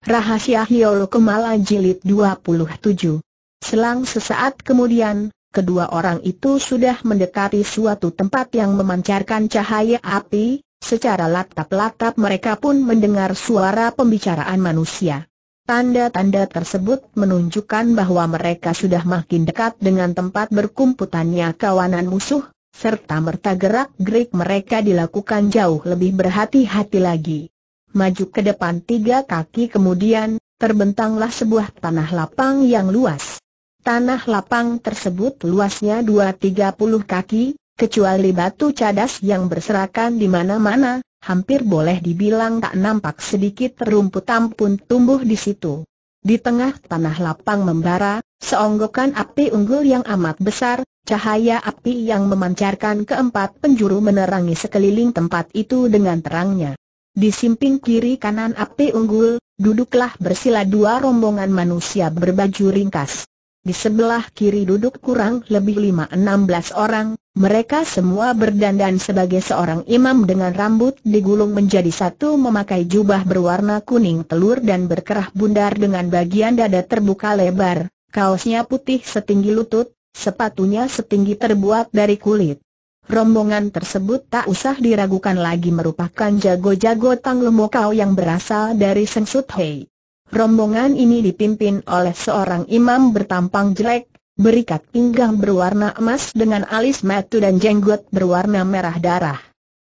Rahasia Hiol Kemala Jilid 27 Selang sesaat kemudian, kedua orang itu sudah mendekati suatu tempat yang memancarkan cahaya api, secara latap-latap mereka pun mendengar suara pembicaraan manusia. Tanda-tanda tersebut menunjukkan bahwa mereka sudah makin dekat dengan tempat berkumputannya kawanan musuh, serta merta gerak-gerik mereka dilakukan jauh lebih berhati-hati lagi maju ke depan tiga kaki kemudian, terbentanglah sebuah tanah lapang yang luas. Tanah lapang tersebut luasnya 2-30 kaki, kecuali batu cadas yang berserakan di mana-mana, hampir boleh dibilang tak nampak sedikit rumput ampun tumbuh di situ. Di tengah tanah lapang membara, seonggokan api unggul yang amat besar, cahaya api yang memancarkan keempat penjuru menerangi sekeliling tempat itu dengan terangnya. Di samping kiri kanan api unggul, duduklah bersila dua rombongan manusia berbaju ringkas. Di sebelah kiri duduk kurang lebih 5-16 orang, mereka semua berdandan sebagai seorang imam dengan rambut digulung menjadi satu memakai jubah berwarna kuning telur dan berkerah bundar dengan bagian dada terbuka lebar, kaosnya putih setinggi lutut, sepatunya setinggi terbuat dari kulit. Rombongan tersebut tak usah diragukan lagi merupakan jago-jago Tang Lemokau yang berasal dari Sut Hei. Rombongan ini dipimpin oleh seorang imam bertampang jelek, berikat pinggang berwarna emas dengan alis matu dan jenggot berwarna merah darah.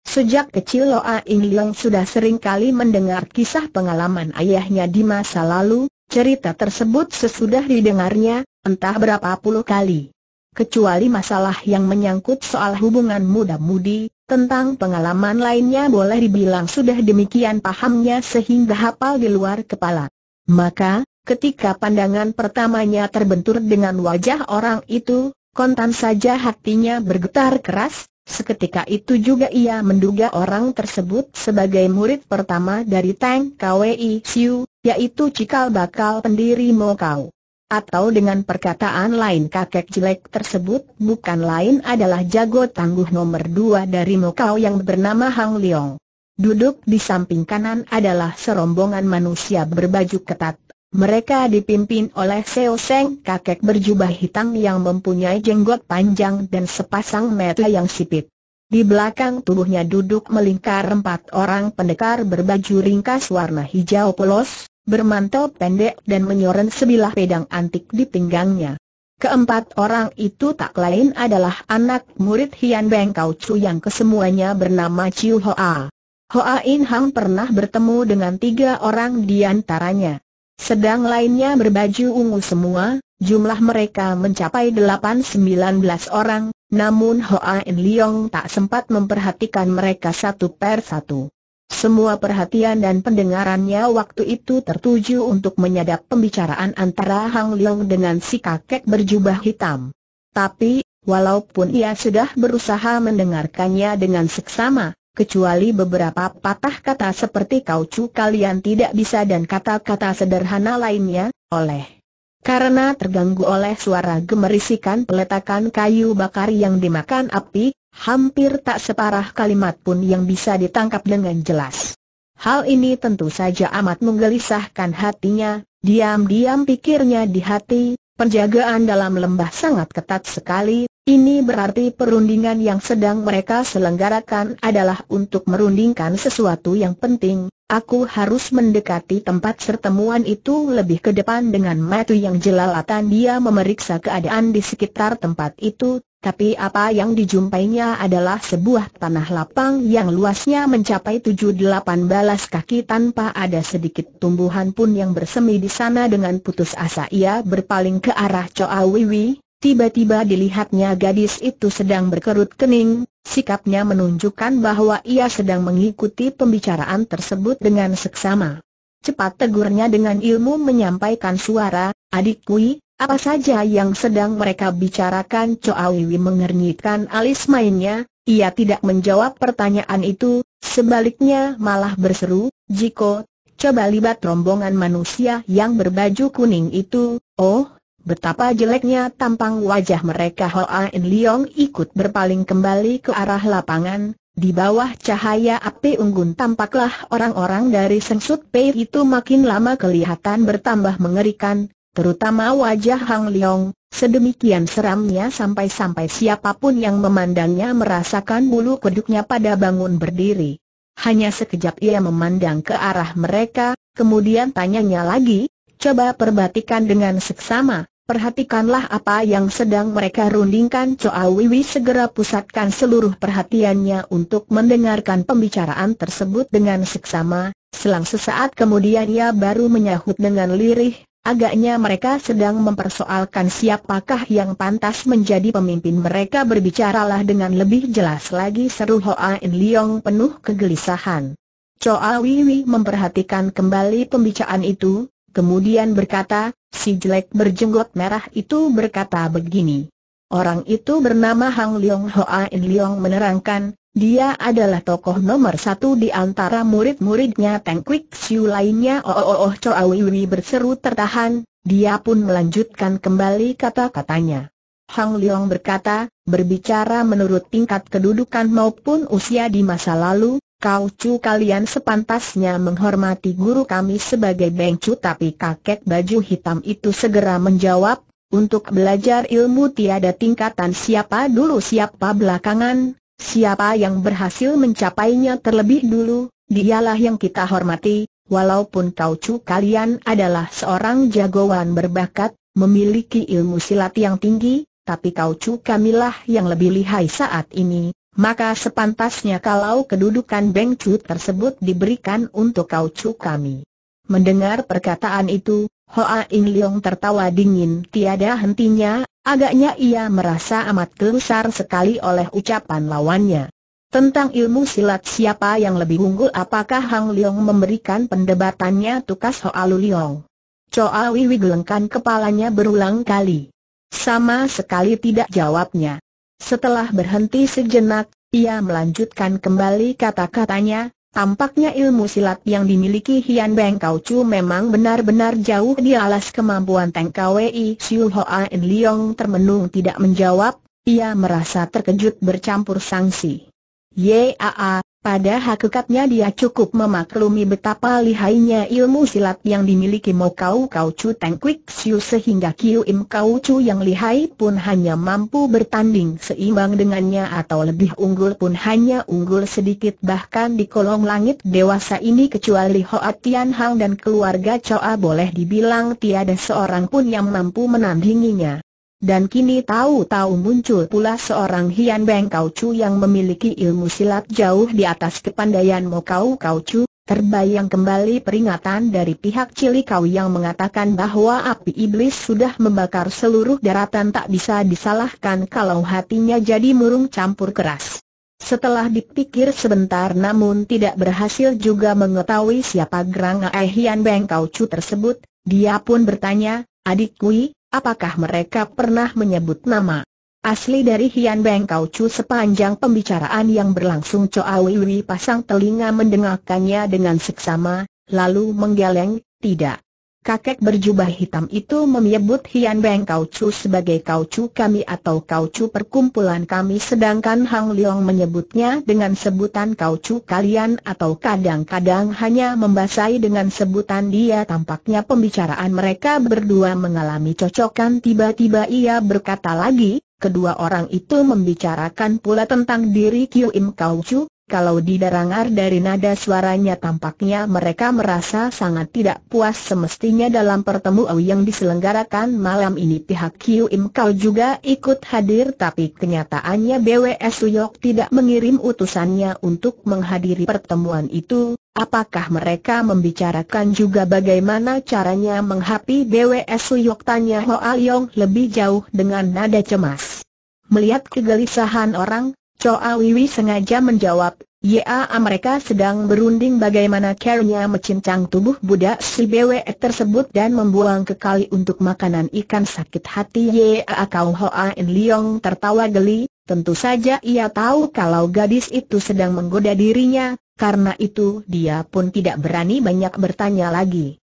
Sejak kecil Loa Ing Leong sudah sering kali mendengar kisah pengalaman ayahnya di masa lalu, cerita tersebut sesudah didengarnya, entah berapa puluh kali kecuali masalah yang menyangkut soal hubungan muda-mudi, tentang pengalaman lainnya boleh dibilang sudah demikian pahamnya sehingga hafal di luar kepala. Maka, ketika pandangan pertamanya terbentur dengan wajah orang itu, kontan saja hatinya bergetar keras, seketika itu juga ia menduga orang tersebut sebagai murid pertama dari Tang KWI Siu, yaitu cikal bakal pendiri Mokau atau dengan perkataan lain kakek jelek tersebut bukan lain adalah jago tangguh nomor dua dari Mokau yang bernama Hang Leong. Duduk di samping kanan adalah serombongan manusia berbaju ketat. Mereka dipimpin oleh Seo Seng kakek berjubah hitam yang mempunyai jenggot panjang dan sepasang mata yang sipit. Di belakang tubuhnya duduk melingkar empat orang pendekar berbaju ringkas warna hijau polos, bermantel pendek dan menyorot sebilah pedang antik di pinggangnya. Keempat orang itu tak lain adalah anak murid Hian Beng Kau Chu yang kesemuanya bernama Chiu Hoa. Hoa In Hang pernah bertemu dengan tiga orang di antaranya. Sedang lainnya berbaju ungu semua, jumlah mereka mencapai 8-19 orang, namun Hoa In Leong tak sempat memperhatikan mereka satu per satu. Semua perhatian dan pendengarannya waktu itu tertuju untuk menyadap pembicaraan antara Hang Leong dengan si kakek berjubah hitam. Tapi, walaupun ia sudah berusaha mendengarkannya dengan seksama, kecuali beberapa patah kata seperti kau cu kalian tidak bisa dan kata-kata sederhana lainnya, oleh karena terganggu oleh suara gemerisikan peletakan kayu bakar yang dimakan api, hampir tak separah kalimat pun yang bisa ditangkap dengan jelas. Hal ini tentu saja amat menggelisahkan hatinya, diam-diam pikirnya di hati, penjagaan dalam lembah sangat ketat sekali, ini berarti perundingan yang sedang mereka selenggarakan adalah untuk merundingkan sesuatu yang penting, Aku harus mendekati tempat pertemuan itu lebih ke depan dengan mata yang jelalatan dia memeriksa keadaan di sekitar tempat itu, tapi apa yang dijumpainya adalah sebuah tanah lapang yang luasnya mencapai 7-8 balas kaki tanpa ada sedikit tumbuhan pun yang bersemi di sana dengan putus asa ia berpaling ke arah Choa Wiwi, Tiba-tiba dilihatnya gadis itu sedang berkerut kening, sikapnya menunjukkan bahwa ia sedang mengikuti pembicaraan tersebut dengan seksama. Cepat tegurnya dengan ilmu menyampaikan suara, adik kui, apa saja yang sedang mereka bicarakan Coawiwi mengernyitkan alis mainnya, ia tidak menjawab pertanyaan itu, sebaliknya malah berseru, Jiko, coba libat rombongan manusia yang berbaju kuning itu, oh, Betapa jeleknya tampang wajah mereka In Liong ikut berpaling kembali ke arah lapangan, di bawah cahaya api unggun tampaklah orang-orang dari Sengsut Pei itu makin lama kelihatan bertambah mengerikan, terutama wajah Hang Liong, sedemikian seramnya sampai-sampai siapapun yang memandangnya merasakan bulu kuduknya pada bangun berdiri. Hanya sekejap ia memandang ke arah mereka, kemudian tanyanya lagi, coba perbatikan dengan seksama. Perhatikanlah apa yang sedang mereka rundingkan Coa Wiwi segera pusatkan seluruh perhatiannya untuk mendengarkan pembicaraan tersebut dengan seksama, selang sesaat kemudian ia baru menyahut dengan lirih, agaknya mereka sedang mempersoalkan siapakah yang pantas menjadi pemimpin mereka berbicaralah dengan lebih jelas lagi seru Hoa In Leong penuh kegelisahan. Coa Wiwi memperhatikan kembali pembicaraan itu, kemudian berkata, Si jelek berjenggot merah itu berkata begini. Orang itu bernama Hang Leong Hoa In Leong menerangkan, dia adalah tokoh nomor satu di antara murid-muridnya Teng Kwik Siu lainnya Oh Oh Oh, oh Chow Wiwi berseru tertahan, dia pun melanjutkan kembali kata-katanya. Hang Leong berkata, berbicara menurut tingkat kedudukan maupun usia di masa lalu, Kau cu kalian sepantasnya menghormati guru kami sebagai bengcu tapi kakek baju hitam itu segera menjawab, untuk belajar ilmu tiada tingkatan siapa dulu siapa belakangan, siapa yang berhasil mencapainya terlebih dulu, dialah yang kita hormati, walaupun kau cu kalian adalah seorang jagoan berbakat, memiliki ilmu silat yang tinggi, tapi kau cu kamilah yang lebih lihai saat ini, maka sepantasnya kalau kedudukan Beng Chu tersebut diberikan untuk Chu kami. Mendengar perkataan itu, Hoa In Leong tertawa dingin tiada hentinya, agaknya ia merasa amat gelusar sekali oleh ucapan lawannya. Tentang ilmu silat siapa yang lebih unggul apakah Hang Leong memberikan pendebatannya tukas Hoa Lu Leong. Choa Wiwi gelengkan kepalanya berulang kali. Sama sekali tidak jawabnya. Setelah berhenti sejenak, ia melanjutkan kembali kata-katanya, tampaknya ilmu silat yang dimiliki Hian Beng Kau Chu memang benar-benar jauh di alas kemampuan Teng Kwei Siu Hoa In Liong termenung tidak menjawab, ia merasa terkejut bercampur sangsi. Yaa, pada hakikatnya dia cukup memaklumi betapa lihainya ilmu silat yang dimiliki Mo Kau Kau Chu Teng Kwik Siu sehingga Kiu Im Kau Chu yang lihai pun hanya mampu bertanding seimbang dengannya atau lebih unggul pun hanya unggul sedikit bahkan di kolong langit dewasa ini kecuali Hoa Tian Hang dan keluarga Choa boleh dibilang tiada seorang pun yang mampu menandinginya. Dan kini tahu-tahu muncul pula seorang Hian Beng Kau Chu yang memiliki ilmu silat jauh di atas kepandaian Mo Kau Kau Chu, terbayang kembali peringatan dari pihak Cili Kau yang mengatakan bahwa api iblis sudah membakar seluruh daratan tak bisa disalahkan kalau hatinya jadi murung campur keras. Setelah dipikir sebentar namun tidak berhasil juga mengetahui siapa Gerang Ae Hian Beng Kau Chu tersebut, dia pun bertanya, Adik Kui, apakah mereka pernah menyebut nama asli dari Hian Beng Kau Chu sepanjang pembicaraan yang berlangsung Choa Wei pasang telinga mendengarkannya dengan seksama, lalu menggeleng, tidak. Kakek berjubah hitam itu menyebut Hian Beng Kau Chu sebagai Kau Chu kami atau Kau Chu perkumpulan kami sedangkan Hang Leong menyebutnya dengan sebutan Kau Chu kalian atau kadang-kadang hanya membasahi dengan sebutan dia tampaknya pembicaraan mereka berdua mengalami cocokan tiba-tiba ia berkata lagi, kedua orang itu membicarakan pula tentang diri Kiu Im Kau Chu. Kalau didarangar dari nada suaranya tampaknya mereka merasa sangat tidak puas semestinya dalam pertemuan yang diselenggarakan malam ini pihak Kiu Im Kau juga ikut hadir tapi kenyataannya BWS Suyok tidak mengirim utusannya untuk menghadiri pertemuan itu. Apakah mereka membicarakan juga bagaimana caranya menghapi BWS Suyok tanya Hoa Yong lebih jauh dengan nada cemas. Melihat kegelisahan orang, Choa Wiwi sengaja menjawab, Ya, mereka sedang berunding bagaimana caranya mencincang tubuh budak si BW tersebut dan membuang ke kali untuk makanan ikan sakit hati Ya, kau In Liong tertawa geli, tentu saja ia tahu kalau gadis itu sedang menggoda dirinya, karena itu dia pun tidak berani banyak bertanya lagi.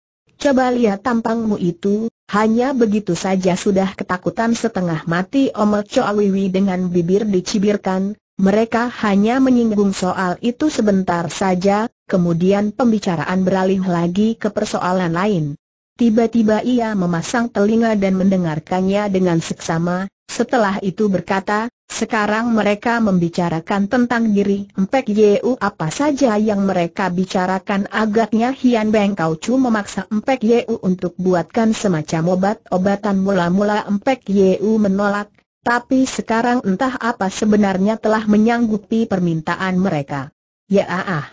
Coba lihat tampangmu itu, hanya begitu saja sudah ketakutan setengah mati Omel Choa Wiwi dengan bibir dicibirkan, mereka hanya menyinggung soal itu sebentar saja, kemudian pembicaraan beralih lagi ke persoalan lain. Tiba-tiba ia memasang telinga dan mendengarkannya dengan seksama, setelah itu berkata, sekarang mereka membicarakan tentang diri Mpek Yeu apa saja yang mereka bicarakan agaknya Hian Beng Kau Chu memaksa Mpek Yeu untuk buatkan semacam obat-obatan mula-mula Mpek Yeu menolak, tapi sekarang entah apa sebenarnya telah menyanggupi permintaan mereka. Ya ah, ah.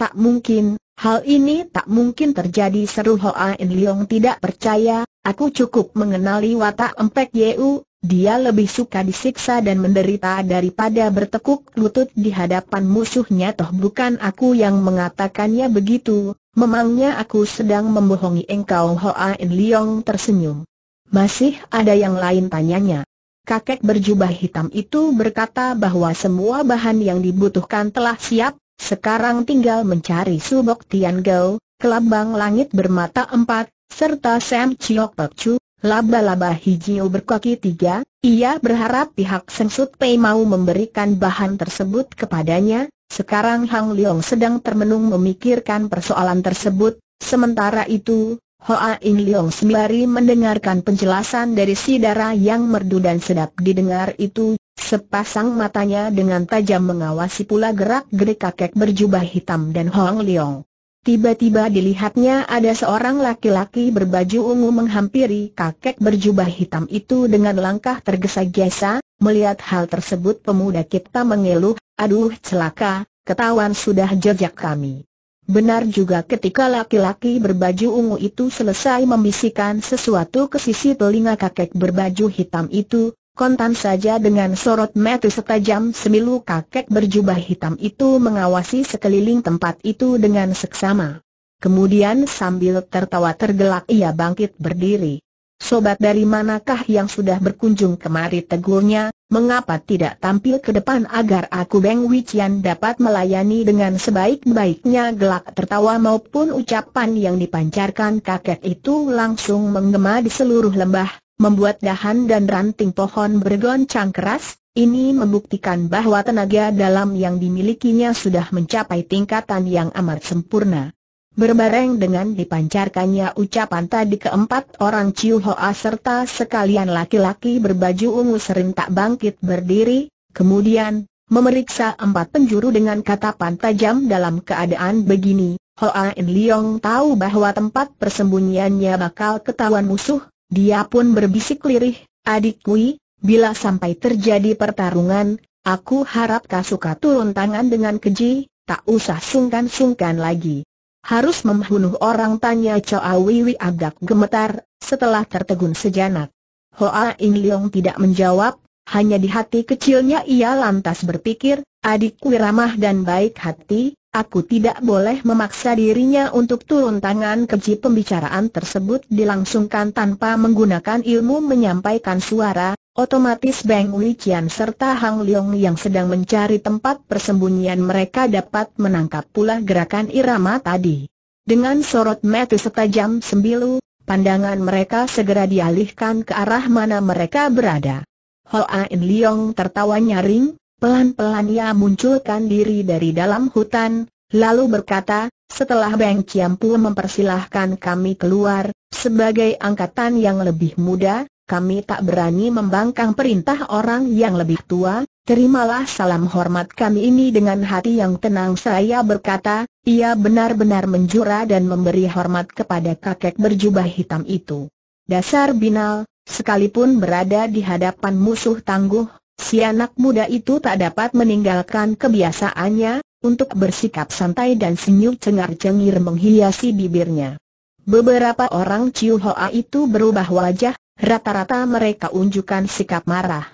Tak mungkin, hal ini tak mungkin terjadi seru Hoa In Leong tidak percaya, aku cukup mengenali watak empek Yeu, dia lebih suka disiksa dan menderita daripada bertekuk lutut di hadapan musuhnya toh bukan aku yang mengatakannya begitu, memangnya aku sedang membohongi engkau Hoa In Leong tersenyum. Masih ada yang lain tanyanya kakek berjubah hitam itu berkata bahwa semua bahan yang dibutuhkan telah siap, sekarang tinggal mencari subok Tian Gao, kelabang langit bermata empat, serta Sam Chiok Pek Chu, laba-laba hijau berkaki tiga, ia berharap pihak Seng Sut Pei mau memberikan bahan tersebut kepadanya, sekarang Hang Leong sedang termenung memikirkan persoalan tersebut, sementara itu, Hoa In Leong sembari mendengarkan penjelasan dari si darah yang merdu dan sedap didengar itu, sepasang matanya dengan tajam mengawasi pula gerak-gerik kakek berjubah hitam dan Hoang Leong. Tiba-tiba dilihatnya ada seorang laki-laki berbaju ungu menghampiri kakek berjubah hitam itu dengan langkah tergesa-gesa, melihat hal tersebut pemuda kita mengeluh, aduh celaka, ketahuan sudah jejak kami. Benar juga ketika laki-laki berbaju ungu itu selesai membisikkan sesuatu ke sisi telinga kakek berbaju hitam itu, kontan saja dengan sorot mata setajam semilu kakek berjubah hitam itu mengawasi sekeliling tempat itu dengan seksama. Kemudian sambil tertawa tergelak ia bangkit berdiri. Sobat dari manakah yang sudah berkunjung kemari tegurnya, Mengapa tidak tampil ke depan agar aku Beng Wichian dapat melayani dengan sebaik-baiknya gelak tertawa maupun ucapan yang dipancarkan kakek itu langsung menggema di seluruh lembah, membuat dahan dan ranting pohon bergoncang keras, ini membuktikan bahwa tenaga dalam yang dimilikinya sudah mencapai tingkatan yang amat sempurna. Berbareng dengan dipancarkannya ucapan tadi keempat orang Ciu Hoa serta sekalian laki-laki berbaju ungu serentak bangkit berdiri, kemudian, memeriksa empat penjuru dengan katapan tajam dalam keadaan begini, Hoa In Leong tahu bahwa tempat persembunyiannya bakal ketahuan musuh, dia pun berbisik lirih, adik kui, bila sampai terjadi pertarungan, aku harap kau suka turun tangan dengan keji, tak usah sungkan-sungkan lagi. Harus membunuh orang tanya Choa Wiwi agak gemetar, setelah tertegun sejenak. Hoa In Leong tidak menjawab, hanya di hati kecilnya ia lantas berpikir, adikku ramah dan baik hati, aku tidak boleh memaksa dirinya untuk turun tangan keji pembicaraan tersebut dilangsungkan tanpa menggunakan ilmu menyampaikan suara, Otomatis Beng Wikian serta Hang Leong yang sedang mencari tempat persembunyian mereka dapat menangkap pula gerakan irama tadi. Dengan sorot mata setajam sembilu, pandangan mereka segera dialihkan ke arah mana mereka berada. Ain Leong tertawa nyaring, pelan-pelan ia munculkan diri dari dalam hutan, lalu berkata, setelah Beng pun mempersilahkan kami keluar, sebagai angkatan yang lebih muda, kami tak berani membangkang perintah orang yang lebih tua, terimalah salam hormat kami ini dengan hati yang tenang saya berkata, ia benar-benar menjura dan memberi hormat kepada kakek berjubah hitam itu. Dasar binal, sekalipun berada di hadapan musuh tangguh, si anak muda itu tak dapat meninggalkan kebiasaannya, untuk bersikap santai dan senyum cengar-cengir menghiasi bibirnya. Beberapa orang Ciu Hoa itu berubah wajah, Rata-rata mereka unjukkan sikap marah.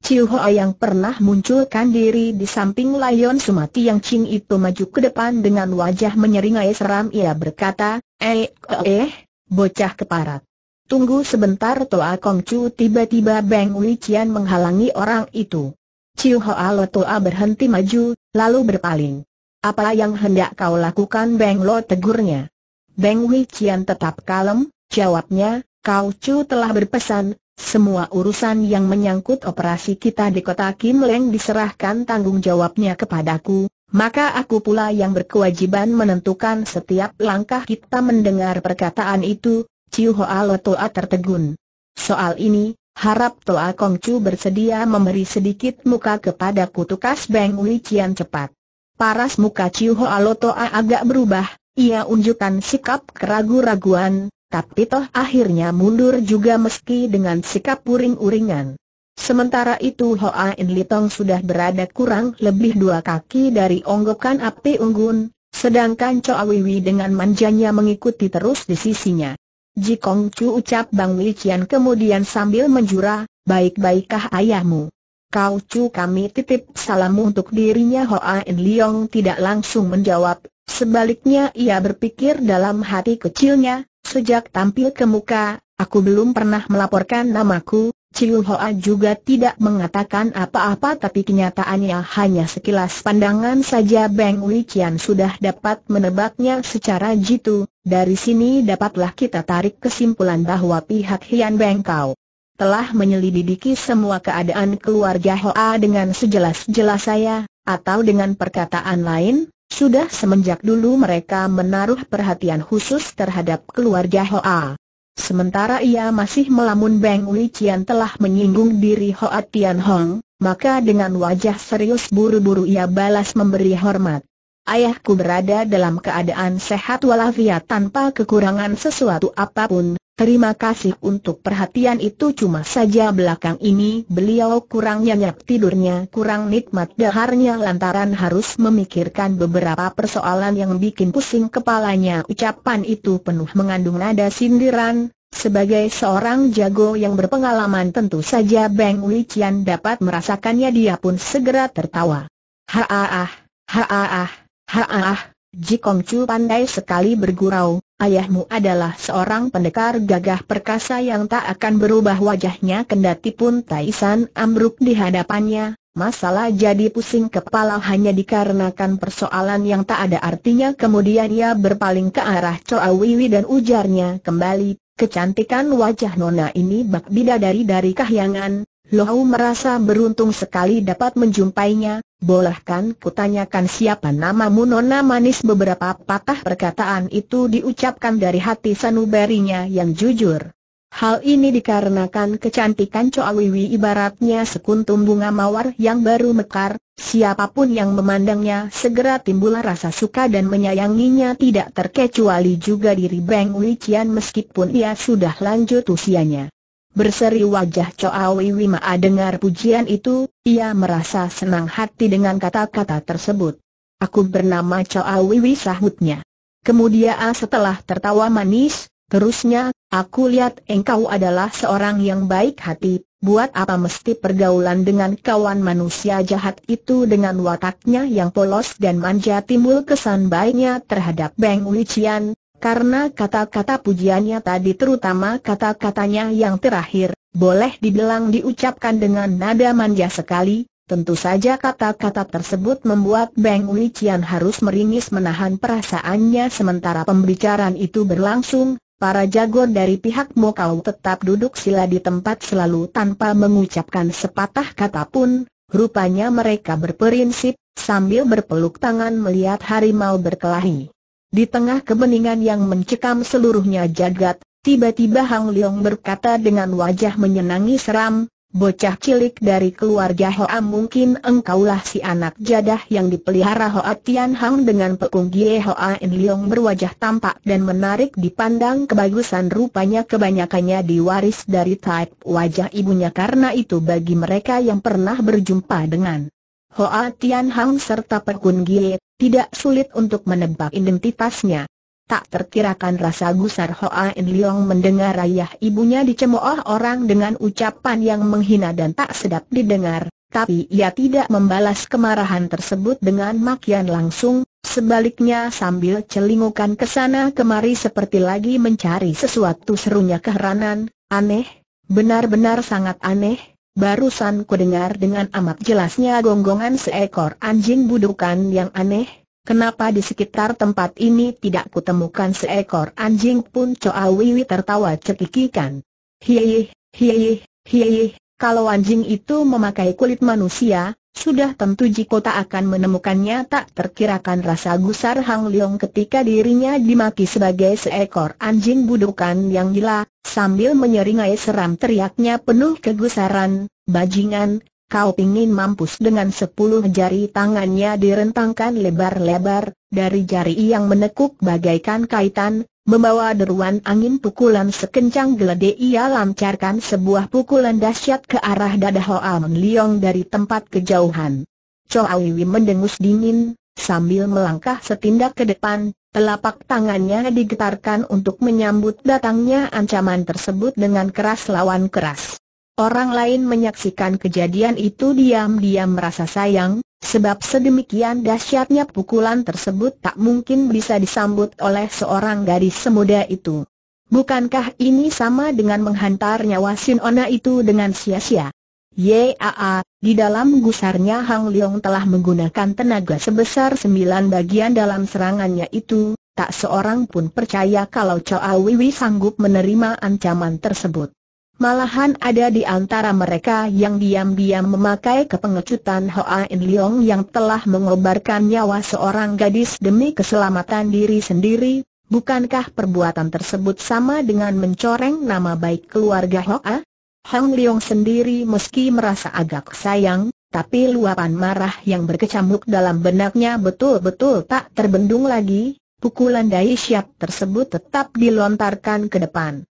Chiu Hoa yang pernah munculkan diri di samping Lion Sumati yang Ching itu maju ke depan dengan wajah menyeringai seram ia berkata, eh, eh, eh bocah keparat. Tunggu sebentar Toa Kong Chu tiba-tiba Beng Wei Qian menghalangi orang itu. Chiu Hoa Lo Toa berhenti maju, lalu berpaling. Apa yang hendak kau lakukan Beng Lo tegurnya? Beng Wei Qian tetap kalem, jawabnya, Kau Chu telah berpesan, semua urusan yang menyangkut operasi kita di kota Kim Leng diserahkan tanggung jawabnya kepadaku, maka aku pula yang berkewajiban menentukan setiap langkah kita mendengar perkataan itu, Chiu Hoa Lo Toa tertegun. Soal ini, harap Toa Kong Chu bersedia memberi sedikit muka kepada kutukas Beng Wei Cian cepat. Paras muka Chiu Hoa Lo Toa agak berubah, ia unjukkan sikap keragu-raguan, tapi toh akhirnya mundur juga meski dengan sikap puring uringan Sementara itu Hoa In Litong sudah berada kurang lebih dua kaki dari onggokan api unggun, sedangkan Choa Wiwi dengan manjanya mengikuti terus di sisinya. Ji Kong Chu ucap Bang Qian kemudian sambil menjura, baik-baikkah ayahmu? Kau Chu kami titip salammu untuk dirinya Hoa In Liong tidak langsung menjawab, sebaliknya ia berpikir dalam hati kecilnya, Sejak tampil ke muka, aku belum pernah melaporkan namaku, Ciu Hoa juga tidak mengatakan apa-apa tapi kenyataannya hanya sekilas pandangan saja Beng Wikian sudah dapat menebaknya secara jitu, dari sini dapatlah kita tarik kesimpulan bahwa pihak Hian Beng Kau telah menyelidiki semua keadaan keluarga Hoa dengan sejelas-jelas saya, atau dengan perkataan lain, sudah semenjak dulu mereka menaruh perhatian khusus terhadap keluarga Hoa. Sementara ia masih melamun Beng Qian telah menyinggung diri Hoa Tian Hong, maka dengan wajah serius buru-buru ia balas memberi hormat. Ayahku berada dalam keadaan sehat walafiat tanpa kekurangan sesuatu apapun, Terima kasih untuk perhatian itu cuma saja belakang ini beliau kurang nyenyak tidurnya kurang nikmat daharnya lantaran harus memikirkan beberapa persoalan yang bikin pusing kepalanya Ucapan itu penuh mengandung nada sindiran Sebagai seorang jago yang berpengalaman tentu saja Beng Wichian dapat merasakannya dia pun segera tertawa Haaah, haaah, haaah Jikom Chu pandai sekali bergurau, ayahmu adalah seorang pendekar gagah perkasa yang tak akan berubah wajahnya kendati pun Taisan ambruk di hadapannya, masalah jadi pusing kepala hanya dikarenakan persoalan yang tak ada artinya kemudian ia berpaling ke arah Choa Wiwi dan ujarnya kembali, kecantikan wajah nona ini bak bidadari dari kahyangan, Lohau merasa beruntung sekali dapat menjumpainya, bolehkan kutanyakan siapa namamu Nona Manis beberapa patah perkataan itu diucapkan dari hati sanubarinya yang jujur. Hal ini dikarenakan kecantikan Choa Wiwi ibaratnya sekuntum bunga mawar yang baru mekar, siapapun yang memandangnya segera timbul rasa suka dan menyayanginya tidak terkecuali juga diri Beng Wichian meskipun ia sudah lanjut usianya. Berseri wajah Coawi Ma dengar pujian itu, ia merasa senang hati dengan kata-kata tersebut. Aku bernama Coawi Wi sahutnya. Kemudian setelah tertawa manis, terusnya, aku lihat engkau adalah seorang yang baik hati, buat apa mesti pergaulan dengan kawan manusia jahat itu dengan wataknya yang polos dan manja timbul kesan baiknya terhadap Beng Wician, karena kata-kata pujiannya tadi terutama kata-katanya yang terakhir, boleh dibilang diucapkan dengan nada manja sekali, tentu saja kata-kata tersebut membuat Beng Wician harus meringis menahan perasaannya sementara pembicaraan itu berlangsung, para jago dari pihak Mokau tetap duduk sila di tempat selalu tanpa mengucapkan sepatah kata pun, rupanya mereka berprinsip, sambil berpeluk tangan melihat harimau berkelahi. Di tengah kebeningan yang mencekam seluruhnya jagat, tiba-tiba Hang Leong berkata dengan wajah menyenangi seram, Bocah cilik dari keluarga Hoa mungkin engkaulah si anak jadah yang dipelihara Hoa Tian Hang dengan pekung Gie Hoa In Leong berwajah tampak dan menarik dipandang kebagusan rupanya kebanyakannya diwaris dari type wajah ibunya karena itu bagi mereka yang pernah berjumpa dengan Hoa Tian Hang serta Perkun Gie, tidak sulit untuk menebak identitasnya. Tak terkirakan rasa gusar Hoa In Leong mendengar ayah ibunya dicemooh orang dengan ucapan yang menghina dan tak sedap didengar, tapi ia tidak membalas kemarahan tersebut dengan makian langsung, sebaliknya sambil celingukan ke sana kemari seperti lagi mencari sesuatu serunya keheranan, aneh, benar-benar sangat aneh, Barusan ku dengar dengan amat jelasnya gonggongan seekor anjing budukan yang aneh, kenapa di sekitar tempat ini tidak kutemukan seekor anjing pun Coa Wiwi tertawa cekikikan. Hiih, hiih, hiih, kalau anjing itu memakai kulit manusia, sudah tentu tak akan menemukannya tak terkirakan rasa gusar Hang Leong ketika dirinya dimaki sebagai seekor anjing budukan yang gila, sambil menyeringai seram teriaknya penuh kegusaran, bajingan, kau pingin mampus dengan sepuluh jari tangannya direntangkan lebar-lebar, dari jari yang menekuk bagaikan kaitan, Membawa deruan angin pukulan sekencang geledek ia lancarkan sebuah pukulan dahsyat ke arah dada Hoa Men Liong dari tempat kejauhan. Chow Wi mendengus dingin, sambil melangkah setindak ke depan, telapak tangannya digetarkan untuk menyambut datangnya ancaman tersebut dengan keras lawan keras. Orang lain menyaksikan kejadian itu diam-diam merasa sayang, Sebab sedemikian dahsyatnya pukulan tersebut tak mungkin bisa disambut oleh seorang gadis semuda itu. Bukankah ini sama dengan menghantar nyawa Sin Ona itu dengan sia-sia? Yaa, di dalam gusarnya Hang Leong telah menggunakan tenaga sebesar sembilan bagian dalam serangannya itu, tak seorang pun percaya kalau Choa Wiwi sanggup menerima ancaman tersebut. Malahan ada di antara mereka yang diam-diam memakai kepengecutan Hoa In Leong yang telah mengobarkan nyawa seorang gadis demi keselamatan diri sendiri, bukankah perbuatan tersebut sama dengan mencoreng nama baik keluarga Hoa? Hang Leong sendiri meski merasa agak sayang, tapi luapan marah yang berkecamuk dalam benaknya betul-betul tak terbendung lagi, pukulan Dai Siap tersebut tetap dilontarkan ke depan.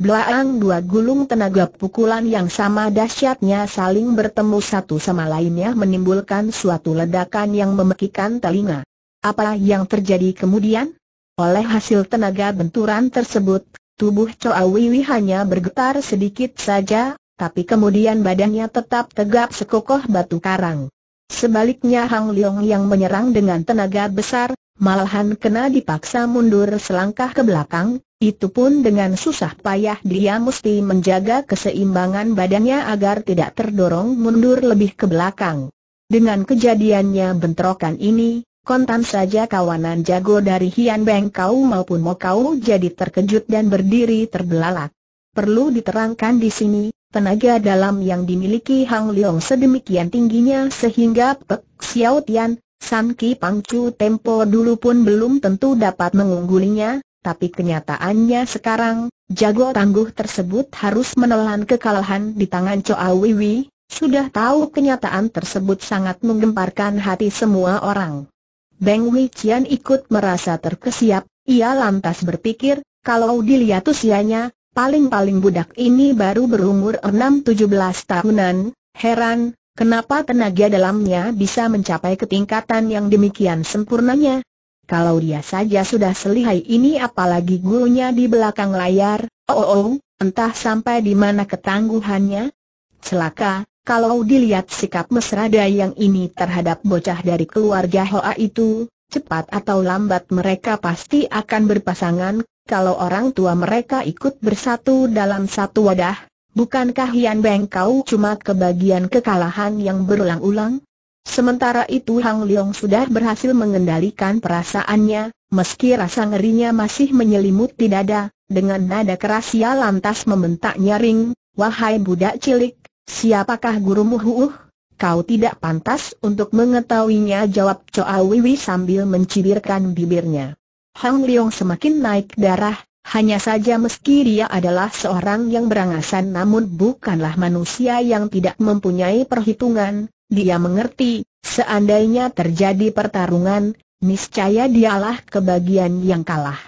Belaang dua gulung tenaga pukulan yang sama dahsyatnya saling bertemu satu sama lainnya menimbulkan suatu ledakan yang memekikan telinga. Apa yang terjadi kemudian? Oleh hasil tenaga benturan tersebut, tubuh Choa Wiwi hanya bergetar sedikit saja, tapi kemudian badannya tetap tegap sekokoh batu karang. Sebaliknya Hang Leong yang menyerang dengan tenaga besar, malahan kena dipaksa mundur selangkah ke belakang, itu pun dengan susah payah dia mesti menjaga keseimbangan badannya agar tidak terdorong mundur lebih ke belakang. Dengan kejadiannya bentrokan ini, kontan saja kawanan jago dari Hian Beng Kau maupun Mo Kau jadi terkejut dan berdiri terbelalak. Perlu diterangkan di sini, tenaga dalam yang dimiliki Hang Leong sedemikian tingginya sehingga Pek Xiao Tian, San Ki Pangcu tempo dulu pun belum tentu dapat mengunggulinya, tapi kenyataannya sekarang, jago tangguh tersebut harus menelan kekalahan di tangan Choa Wiwi, sudah tahu kenyataan tersebut sangat menggemparkan hati semua orang. Beng Wei Qian ikut merasa terkesiap, ia lantas berpikir, kalau dilihat usianya, paling-paling budak ini baru berumur 6-17 tahunan, heran, Kenapa tenaga dalamnya bisa mencapai ketingkatan yang demikian sempurnanya? Kalau dia saja sudah selihai ini apalagi gurunya di belakang layar, oh, oh, oh entah sampai di mana ketangguhannya? Celaka, kalau dilihat sikap mesra dayang ini terhadap bocah dari keluarga Hoa itu, cepat atau lambat mereka pasti akan berpasangan, kalau orang tua mereka ikut bersatu dalam satu wadah, Bukankah Yan Beng kau cuma kebagian kekalahan yang berulang-ulang? Sementara itu Hang Leong sudah berhasil mengendalikan perasaannya, meski rasa ngerinya masih menyelimuti dada, dengan nada keras ia lantas membentak nyaring, Wahai budak cilik, siapakah gurumu huuh? Kau tidak pantas untuk mengetahuinya jawab Choa Wiwi sambil mencibirkan bibirnya. Hang Leong semakin naik darah, hanya saja meski dia adalah seorang yang berangasan namun bukanlah manusia yang tidak mempunyai perhitungan, dia mengerti, seandainya terjadi pertarungan, niscaya dialah kebagian yang kalah.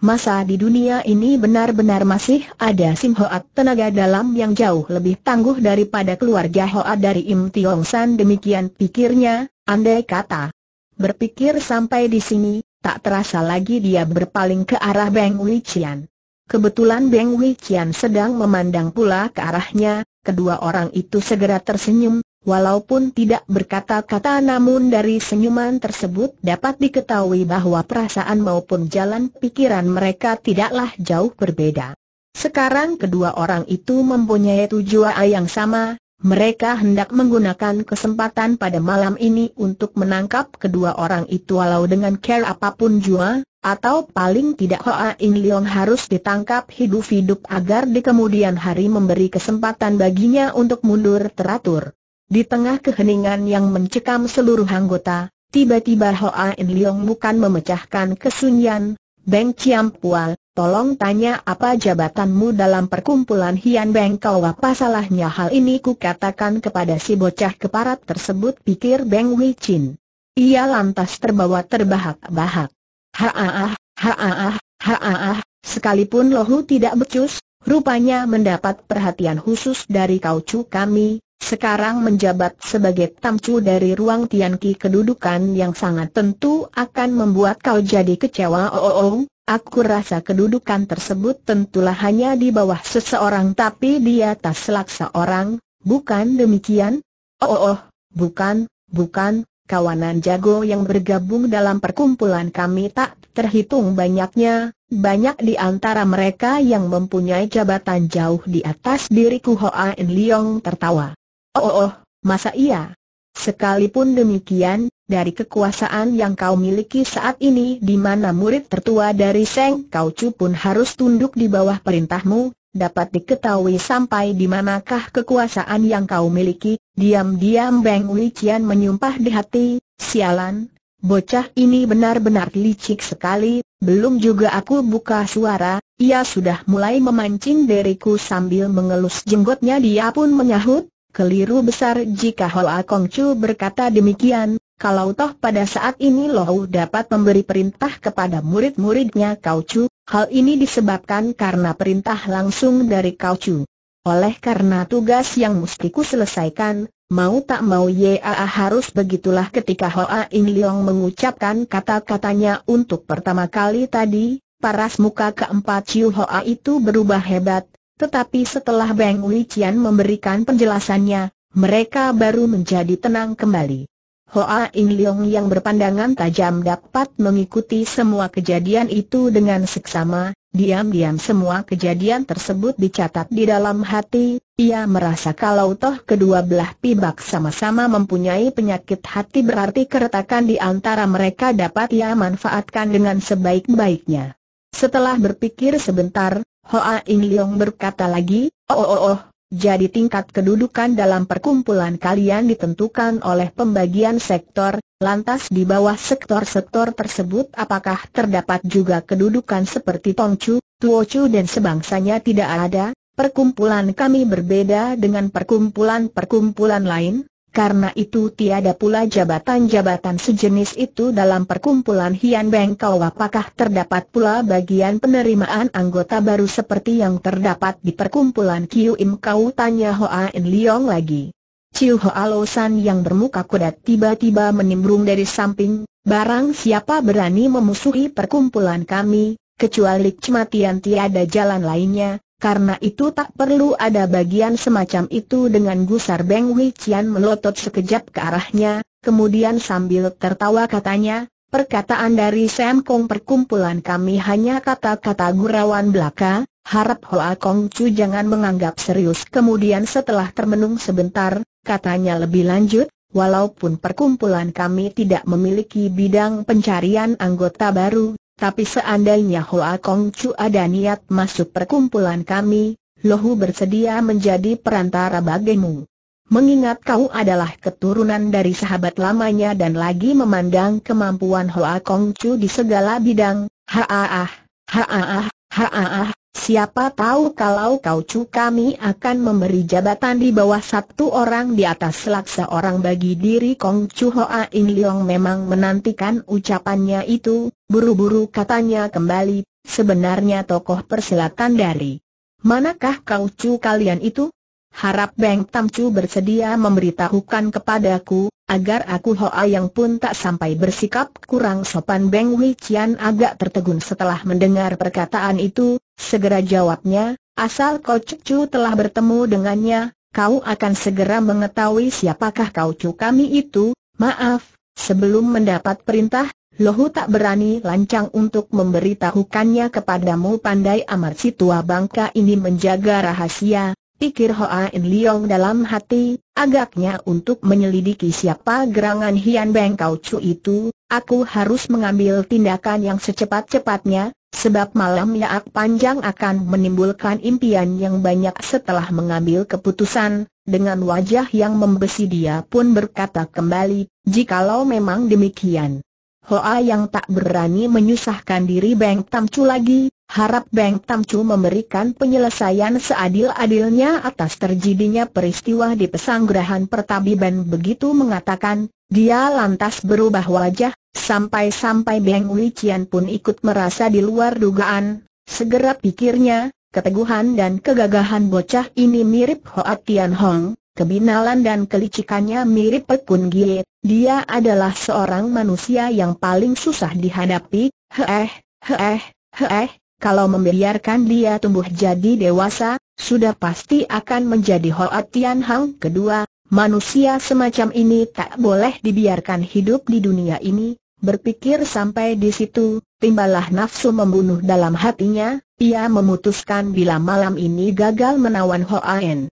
Masa di dunia ini benar-benar masih ada Sim Hoat tenaga dalam yang jauh lebih tangguh daripada keluarga Hoat dari Im Tiong San demikian pikirnya, andai kata. Berpikir sampai di sini, Tak terasa lagi dia berpaling ke arah Beng Wichian. Kebetulan Beng Wichian sedang memandang pula ke arahnya, kedua orang itu segera tersenyum, walaupun tidak berkata-kata namun dari senyuman tersebut dapat diketahui bahwa perasaan maupun jalan pikiran mereka tidaklah jauh berbeda. Sekarang kedua orang itu mempunyai tujuan yang sama, mereka hendak menggunakan kesempatan pada malam ini untuk menangkap kedua orang itu walau dengan care apapun jua, atau paling tidak Hoa In Leong harus ditangkap hidup-hidup agar di kemudian hari memberi kesempatan baginya untuk mundur teratur. Di tengah keheningan yang mencekam seluruh anggota, tiba-tiba Hoa In Leong bukan memecahkan kesunyian, Beng Pual, Tolong tanya apa jabatanmu dalam perkumpulan Hian Beng kau apa salahnya hal ini ku katakan kepada si bocah keparat tersebut pikir Beng Wei Chin. Ia lantas terbawa terbahak-bahak. Haaah, haaah, ah sekalipun lohu tidak becus, rupanya mendapat perhatian khusus dari cu kami, sekarang menjabat sebagai tamcu dari ruang Tianqi kedudukan yang sangat tentu akan membuat kau jadi kecewa oh, oh, oh aku rasa kedudukan tersebut tentulah hanya di bawah seseorang tapi di atas selaksa orang, bukan demikian? Oh oh, oh bukan, bukan, kawanan jago yang bergabung dalam perkumpulan kami tak terhitung banyaknya, banyak di antara mereka yang mempunyai jabatan jauh di atas diriku Hoa In Leong tertawa. Oh, oh, oh, masa iya? Sekalipun demikian, dari kekuasaan yang kau miliki saat ini di mana murid tertua dari Seng Kau Chu pun harus tunduk di bawah perintahmu, dapat diketahui sampai di manakah kekuasaan yang kau miliki, diam-diam Beng Wician menyumpah di hati, sialan, bocah ini benar-benar licik sekali, belum juga aku buka suara, ia sudah mulai memancing deriku sambil mengelus jenggotnya dia pun menyahut, Keliru besar jika Hoa Kong Chu berkata demikian, kalau toh pada saat ini Lohu dapat memberi perintah kepada murid-muridnya Kau Chu, hal ini disebabkan karena perintah langsung dari Kau Chu. Oleh karena tugas yang mustiku selesaikan, mau tak mau Yaa harus begitulah ketika Hoa In Leong mengucapkan kata-katanya untuk pertama kali tadi, paras muka keempat Chiu Hoa itu berubah hebat, tetapi setelah Beng Wichian memberikan penjelasannya, mereka baru menjadi tenang kembali. Hoa In Leong yang berpandangan tajam dapat mengikuti semua kejadian itu dengan seksama, diam-diam semua kejadian tersebut dicatat di dalam hati, ia merasa kalau toh kedua belah pihak sama-sama mempunyai penyakit hati berarti keretakan di antara mereka dapat ia manfaatkan dengan sebaik-baiknya. Setelah berpikir sebentar, Hoa In Leong berkata lagi, oh, oh oh oh, jadi tingkat kedudukan dalam perkumpulan kalian ditentukan oleh pembagian sektor, lantas di bawah sektor-sektor tersebut apakah terdapat juga kedudukan seperti Tongcu, Tuochu dan sebangsanya tidak ada, perkumpulan kami berbeda dengan perkumpulan-perkumpulan lain, karena itu tiada pula jabatan-jabatan sejenis itu dalam perkumpulan Hian Beng Kau apakah terdapat pula bagian penerimaan anggota baru seperti yang terdapat di perkumpulan Kiu Im Kau tanya Hoa In Leong lagi. Ciu Hoa San yang bermuka kudat tiba-tiba menimbrung dari samping, barang siapa berani memusuhi perkumpulan kami, kecuali kematian tiada jalan lainnya, karena itu tak perlu ada bagian semacam itu dengan gusar Beng Wei Qian melotot sekejap ke arahnya, kemudian sambil tertawa katanya, perkataan dari Sam Kong perkumpulan kami hanya kata-kata gurauan belaka, harap Hoa Kong Chu jangan menganggap serius. Kemudian setelah termenung sebentar, katanya lebih lanjut, Walaupun perkumpulan kami tidak memiliki bidang pencarian anggota baru, tapi seandainya Hoa Kong Chu ada niat masuk perkumpulan kami, Lohu bersedia menjadi perantara bagimu. Mengingat kau adalah keturunan dari sahabat lamanya dan lagi memandang kemampuan Hoa Kong Chu di segala bidang, haaah, haaah, haaah, Siapa tahu kalau kau cu kami akan memberi jabatan di bawah satu orang di atas selaksa orang bagi diri Kong Chu Hoa In Leong memang menantikan ucapannya itu, buru-buru katanya kembali, sebenarnya tokoh persilatan dari manakah kau cu kalian itu? Harap Beng Tam Chu bersedia memberitahukan kepadaku, agar aku Hoa yang pun tak sampai bersikap kurang sopan Beng Wei Qian agak tertegun setelah mendengar perkataan itu, Segera jawabnya, asal kau cucu telah bertemu dengannya, kau akan segera mengetahui siapakah kau cucu kami itu, maaf, sebelum mendapat perintah, Lohu tak berani lancang untuk memberitahukannya kepadamu pandai amat si tua bangka ini menjaga rahasia, pikir Hoa In Leong dalam hati, agaknya untuk menyelidiki siapa gerangan Hian Beng Kau Chu itu, Aku harus mengambil tindakan yang secepat-cepatnya, sebab malam Yaak panjang akan menimbulkan impian yang banyak setelah mengambil keputusan, dengan wajah yang membesi dia pun berkata kembali, jikalau memang demikian. Hoa yang tak berani menyusahkan diri Beng Tamcu lagi, harap Beng Tamcu memberikan penyelesaian seadil-adilnya atas terjadinya peristiwa di pesanggrahan pertabiban begitu mengatakan, dia lantas berubah wajah, sampai-sampai Beng Wician pun ikut merasa di luar dugaan, segera pikirnya, keteguhan dan kegagahan bocah ini mirip Hoa Tian Hong, Kebinalan dan kelicikannya mirip Pekun Gie, dia adalah seorang manusia yang paling susah dihadapi, heeh, heeh, heeh, kalau membiarkan dia tumbuh jadi dewasa, sudah pasti akan menjadi Hoa Tian Hang kedua, manusia semacam ini tak boleh dibiarkan hidup di dunia ini, berpikir sampai di situ, timbalah nafsu membunuh dalam hatinya, ia memutuskan bila malam ini gagal menawan Hoa En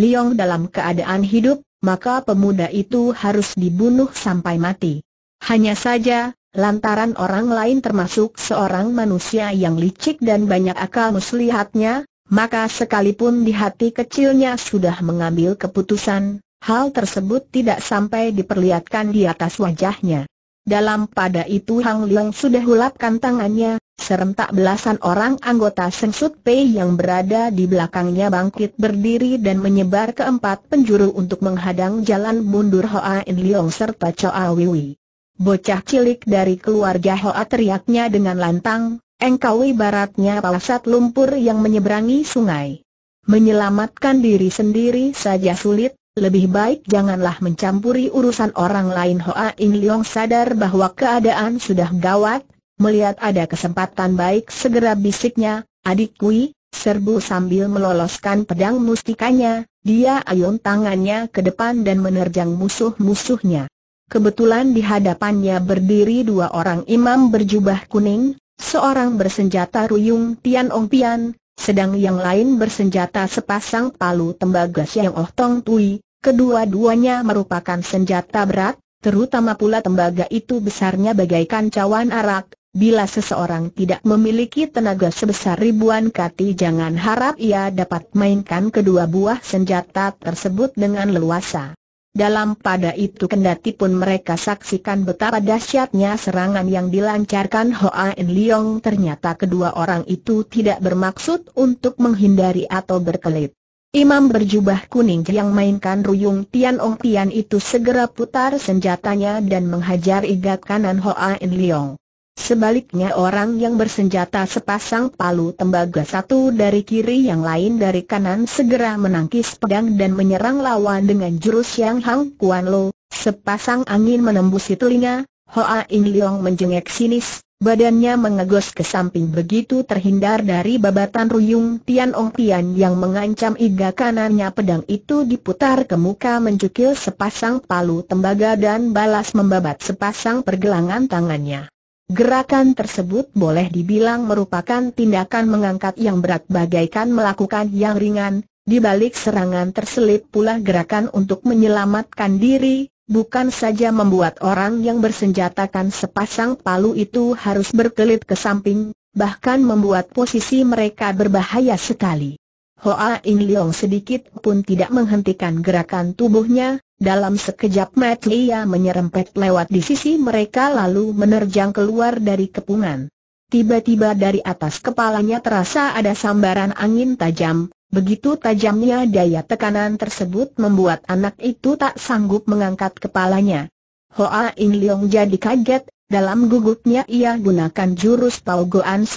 Liong dalam keadaan hidup, maka pemuda itu harus dibunuh sampai mati. Hanya saja, lantaran orang lain termasuk seorang manusia yang licik dan banyak akal muslihatnya, maka sekalipun di hati kecilnya sudah mengambil keputusan, hal tersebut tidak sampai diperlihatkan di atas wajahnya. Dalam pada itu Hang Leong sudah hulapkan tangannya, serentak belasan orang anggota Seng Sut Pei yang berada di belakangnya bangkit berdiri dan menyebar ke empat penjuru untuk menghadang jalan mundur Hoa In Leong serta Choa Wiwi. Bocah cilik dari keluarga Hoa teriaknya dengan lantang, engkau ibaratnya palsat lumpur yang menyeberangi sungai. Menyelamatkan diri sendiri saja sulit, lebih baik janganlah mencampuri urusan orang lain Hoa In Leong sadar bahwa keadaan sudah gawat, melihat ada kesempatan baik segera bisiknya, adik kui, serbu sambil meloloskan pedang mustikanya, dia ayun tangannya ke depan dan menerjang musuh-musuhnya. Kebetulan di hadapannya berdiri dua orang imam berjubah kuning, seorang bersenjata ruyung Tian Ong Pian, sedang yang lain bersenjata sepasang palu tembaga Siang Oh Tong Tui, kedua-duanya merupakan senjata berat, terutama pula tembaga itu besarnya bagaikan cawan arak, Bila seseorang tidak memiliki tenaga sebesar ribuan kati jangan harap ia dapat mainkan kedua buah senjata tersebut dengan leluasa. Dalam pada itu kendati pun mereka saksikan betapa dahsyatnya serangan yang dilancarkan Hoa En Leong ternyata kedua orang itu tidak bermaksud untuk menghindari atau berkelit. Imam berjubah kuning yang mainkan Ruyung Tian Ong Tian itu segera putar senjatanya dan menghajar igat kanan Hoa En Leong. Sebaliknya orang yang bersenjata sepasang palu tembaga satu dari kiri yang lain dari kanan segera menangkis pedang dan menyerang lawan dengan jurus yang Hang Kuan Lo, sepasang angin menembusi telinga, Hoa In Leong menjengek sinis, badannya mengegos ke samping begitu terhindar dari babatan ruyung Tian Ong Tian yang mengancam iga kanannya pedang itu diputar ke muka mencukil sepasang palu tembaga dan balas membabat sepasang pergelangan tangannya. Gerakan tersebut boleh dibilang merupakan tindakan mengangkat yang berat bagaikan melakukan yang ringan, di balik serangan terselip pula gerakan untuk menyelamatkan diri, bukan saja membuat orang yang bersenjatakan sepasang palu itu harus berkelit ke samping, bahkan membuat posisi mereka berbahaya sekali. Hoa In Leong sedikit pun tidak menghentikan gerakan tubuhnya, dalam sekejap mata ia menyerempet lewat di sisi mereka lalu menerjang keluar dari kepungan. Tiba-tiba dari atas kepalanya terasa ada sambaran angin tajam, begitu tajamnya daya tekanan tersebut membuat anak itu tak sanggup mengangkat kepalanya. Hoa In Leong jadi kaget, dalam gugupnya ia gunakan jurus Tau Goan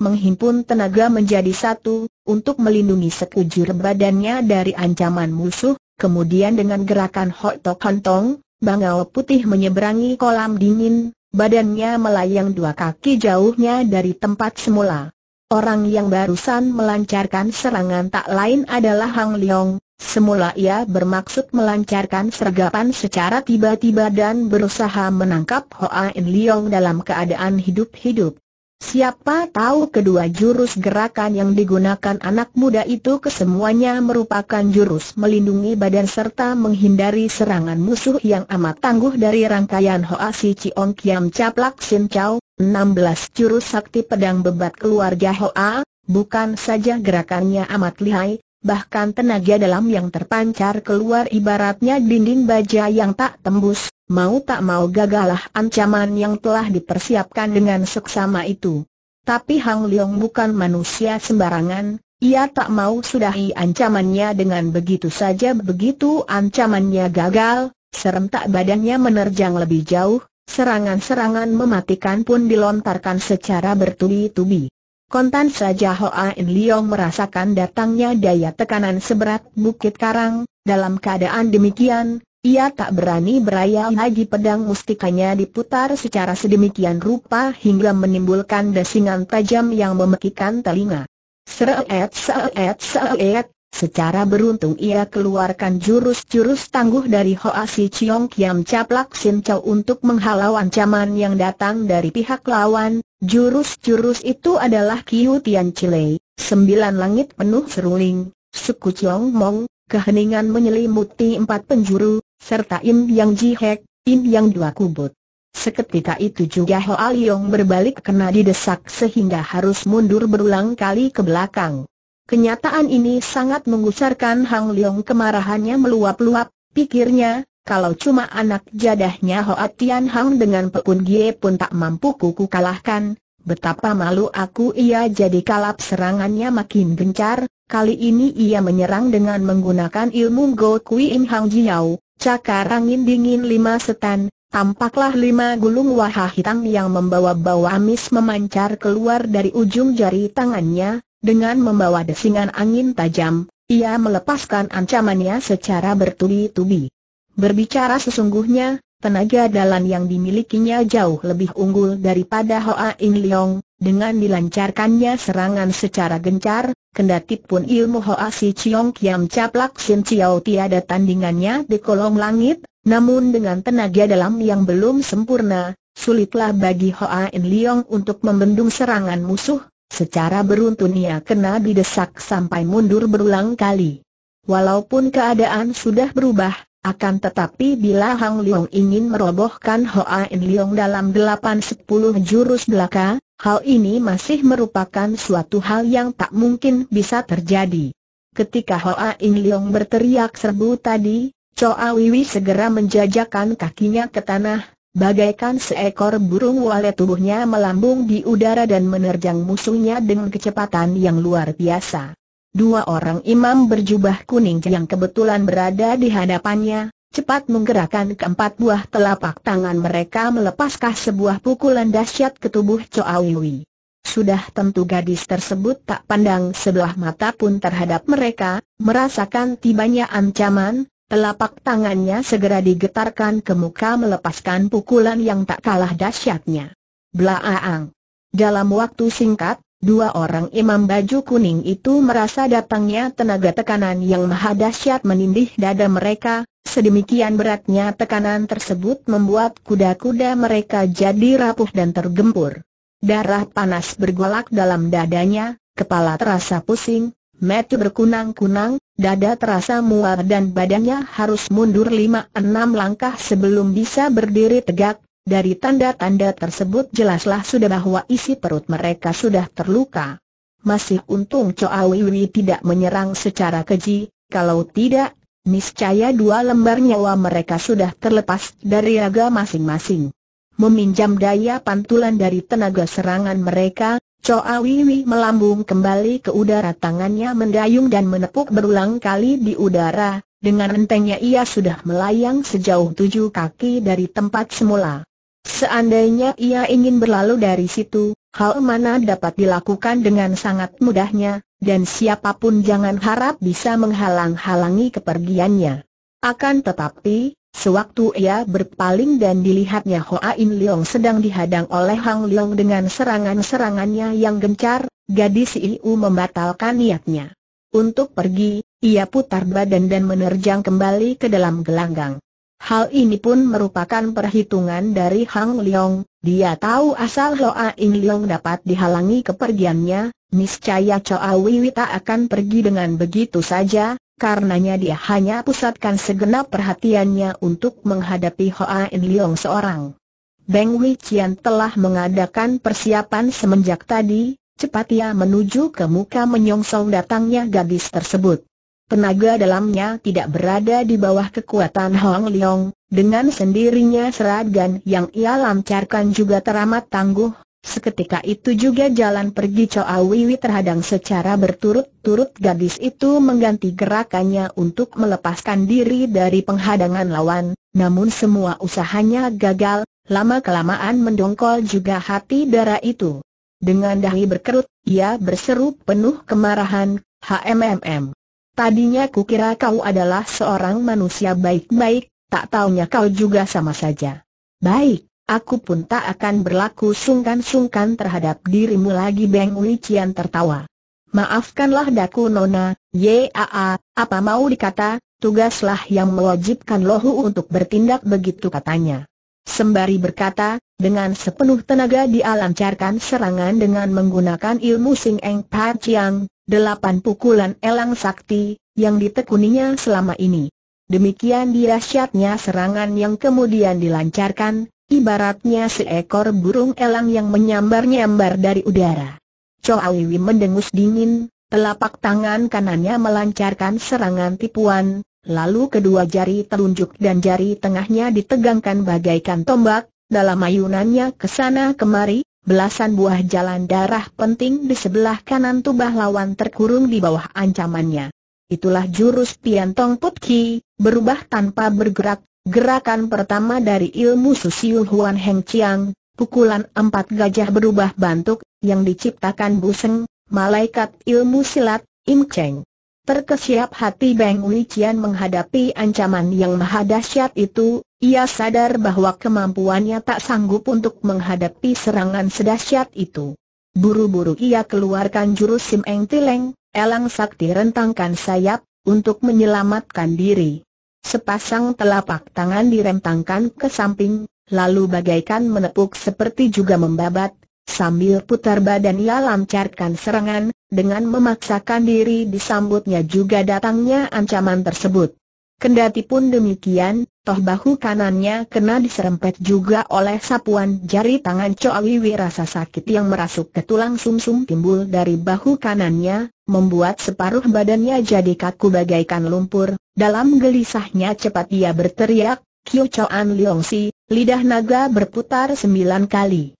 menghimpun tenaga menjadi satu, untuk melindungi sekujur badannya dari ancaman musuh, Kemudian dengan gerakan hotok hontong, bangau putih menyeberangi kolam dingin, badannya melayang dua kaki jauhnya dari tempat semula. Orang yang barusan melancarkan serangan tak lain adalah Hang Leong, Semula ia bermaksud melancarkan sergapan secara tiba-tiba dan berusaha menangkap Hoa In Leong dalam keadaan hidup-hidup. Siapa tahu kedua jurus gerakan yang digunakan anak muda itu kesemuanya merupakan jurus melindungi badan serta menghindari serangan musuh yang amat tangguh dari rangkaian Hoa Si Chiong Kiam Caplak Sin Chau. 16 jurus sakti pedang bebat keluarga Hoa, bukan saja gerakannya amat lihai, bahkan tenaga dalam yang terpancar keluar ibaratnya dinding baja yang tak tembus, mau tak mau gagalah ancaman yang telah dipersiapkan dengan seksama itu. Tapi Hang Leong bukan manusia sembarangan, ia tak mau sudahi ancamannya dengan begitu saja begitu ancamannya gagal, serentak badannya menerjang lebih jauh, serangan-serangan mematikan pun dilontarkan secara bertubi-tubi. Kontan saja Hoa In Leong merasakan datangnya daya tekanan seberat bukit karang, dalam keadaan demikian, ia tak berani berayal lagi pedang mustikanya diputar secara sedemikian rupa hingga menimbulkan desingan tajam yang memekikan telinga. Seret, seret, seret. secara beruntung ia keluarkan jurus-jurus tangguh dari Hoa Si Chiong Kiam Caplak Sin Chau untuk menghalau ancaman yang datang dari pihak lawan. Jurus-jurus itu adalah Kiu Tian Chilei, Sembilan Langit Penuh Seruling, Suku Chiong Mong, keheningan menyelimuti empat penjuru, serta Im Yang Jihek, Im Yang Dua Kubut. Seketika itu juga al yong berbalik kena didesak sehingga harus mundur berulang kali ke belakang. Kenyataan ini sangat mengusarkan Hang Leong kemarahannya meluap-luap, pikirnya, kalau cuma anak jadahnya ho Tian Hang dengan Pekun Gie pun tak mampu kuku kalahkan, betapa malu aku ia jadi kalap serangannya makin gencar, kali ini ia menyerang dengan menggunakan ilmu Go Kui Im Hang Jiao, Cakar angin dingin lima setan, tampaklah lima gulung wahah hitam yang membawa-bawa amis memancar keluar dari ujung jari tangannya, dengan membawa desingan angin tajam, ia melepaskan ancamannya secara bertubi-tubi. Berbicara sesungguhnya, Tenaga dalam yang dimilikinya jauh lebih unggul daripada Hoa In Leong, dengan dilancarkannya serangan secara gencar, kendatip pun ilmu Hoa Si Chiong Kiam Caplak Sin Chiao tiada tandingannya di kolong langit, namun dengan tenaga dalam yang belum sempurna, sulitlah bagi Hoa In Leong untuk membendung serangan musuh, secara beruntun ia kena didesak sampai mundur berulang kali. Walaupun keadaan sudah berubah, akan tetapi bila Hang Leong ingin merobohkan Hoa In Leong dalam delapan 10 jurus belaka, hal ini masih merupakan suatu hal yang tak mungkin bisa terjadi. Ketika Hoa In Leong berteriak serbu tadi, Choa Wiwi segera menjajakan kakinya ke tanah, bagaikan seekor burung walet tubuhnya melambung di udara dan menerjang musuhnya dengan kecepatan yang luar biasa. Dua orang imam berjubah kuning yang kebetulan berada di hadapannya, cepat menggerakkan keempat buah telapak tangan mereka melepaskan sebuah pukulan dahsyat ke tubuh Choawiwi. Sudah tentu gadis tersebut tak pandang sebelah mata pun terhadap mereka, merasakan tibanya ancaman, telapak tangannya segera digetarkan ke muka melepaskan pukulan yang tak kalah dahsyatnya. Blaaang! Dalam waktu singkat, Dua orang imam baju kuning itu merasa datangnya tenaga tekanan yang maha dahsyat menindih dada mereka, sedemikian beratnya tekanan tersebut membuat kuda-kuda mereka jadi rapuh dan tergempur. Darah panas bergolak dalam dadanya, kepala terasa pusing, mata berkunang-kunang, dada terasa mual dan badannya harus mundur lima enam langkah sebelum bisa berdiri tegak, dari tanda-tanda tersebut jelaslah sudah bahwa isi perut mereka sudah terluka. Masih untung Choa Wiwi tidak menyerang secara keji, kalau tidak, niscaya dua lembar nyawa mereka sudah terlepas dari raga masing-masing. Meminjam daya pantulan dari tenaga serangan mereka, Choa Wiwi melambung kembali ke udara tangannya mendayung dan menepuk berulang kali di udara, dengan entengnya ia sudah melayang sejauh tujuh kaki dari tempat semula. Seandainya ia ingin berlalu dari situ, hal mana dapat dilakukan dengan sangat mudahnya, dan siapapun jangan harap bisa menghalang-halangi kepergiannya. Akan tetapi, sewaktu ia berpaling dan dilihatnya Hoa In Leong sedang dihadang oleh Hang Leong dengan serangan-serangannya yang gencar, gadis itu membatalkan niatnya. Untuk pergi, ia putar badan dan menerjang kembali ke dalam gelanggang. Hal ini pun merupakan perhitungan dari Hang Leong, dia tahu asal Hoa In Leong dapat dihalangi kepergiannya, niscaya Choa Wiwi tak akan pergi dengan begitu saja, karenanya dia hanya pusatkan segenap perhatiannya untuk menghadapi Hoa In Leong seorang. Beng Qian telah mengadakan persiapan semenjak tadi, cepat ia menuju ke muka menyongsong datangnya gadis tersebut tenaga dalamnya tidak berada di bawah kekuatan Hong Leong, dengan sendirinya seragam yang ia lancarkan juga teramat tangguh. Seketika itu juga jalan pergi Choa Wiwi terhadang secara berturut-turut gadis itu mengganti gerakannya untuk melepaskan diri dari penghadangan lawan, namun semua usahanya gagal, lama-kelamaan mendongkol juga hati darah itu. Dengan dahi berkerut, ia berseru penuh kemarahan, HMMM. Tadinya kukira kau adalah seorang manusia baik-baik, tak taunya kau juga sama saja. Baik, aku pun tak akan berlaku sungkan-sungkan terhadap dirimu lagi Beng Wichian tertawa. Maafkanlah daku Nona, yaa, apa mau dikata, tugaslah yang mewajibkan lohu untuk bertindak begitu katanya. Sembari berkata, dengan sepenuh tenaga dia lancarkan serangan dengan menggunakan ilmu Sing Eng Pat Chiang, delapan pukulan elang sakti, yang ditekuninya selama ini. Demikian dirasyatnya serangan yang kemudian dilancarkan, ibaratnya seekor burung elang yang menyambar-nyambar dari udara. Choawiwi mendengus dingin, telapak tangan kanannya melancarkan serangan tipuan, lalu kedua jari telunjuk dan jari tengahnya ditegangkan bagaikan tombak, dalam ayunannya ke sana kemari, belasan buah jalan darah penting di sebelah kanan tubah lawan terkurung di bawah ancamannya. Itulah jurus Piantong Put Ki, berubah tanpa bergerak, gerakan pertama dari ilmu Susiu Huan Heng Chiang, pukulan empat gajah berubah bantuk, yang diciptakan Buseng, malaikat ilmu silat, Im Cheng. Terkesiap hati Beng Wijian menghadapi ancaman yang maha dahsyat itu, ia sadar bahwa kemampuannya tak sanggup untuk menghadapi serangan sedahsyat itu. Buru-buru ia keluarkan jurus Sim Eng Tileng, Elang Sakti rentangkan sayap, untuk menyelamatkan diri. Sepasang telapak tangan direntangkan ke samping, lalu bagaikan menepuk seperti juga membabat, sambil putar badan ia lancarkan serangan, dengan memaksakan diri disambutnya juga datangnya ancaman tersebut. Kendati pun demikian, toh bahu kanannya kena diserempet juga oleh sapuan jari tangan Coawiwi rasa sakit yang merasuk ke tulang sumsum timbul dari bahu kanannya, membuat separuh badannya jadi kaku bagaikan lumpur, dalam gelisahnya cepat ia berteriak, Kyo Choan Leong Si, lidah naga berputar sembilan kali.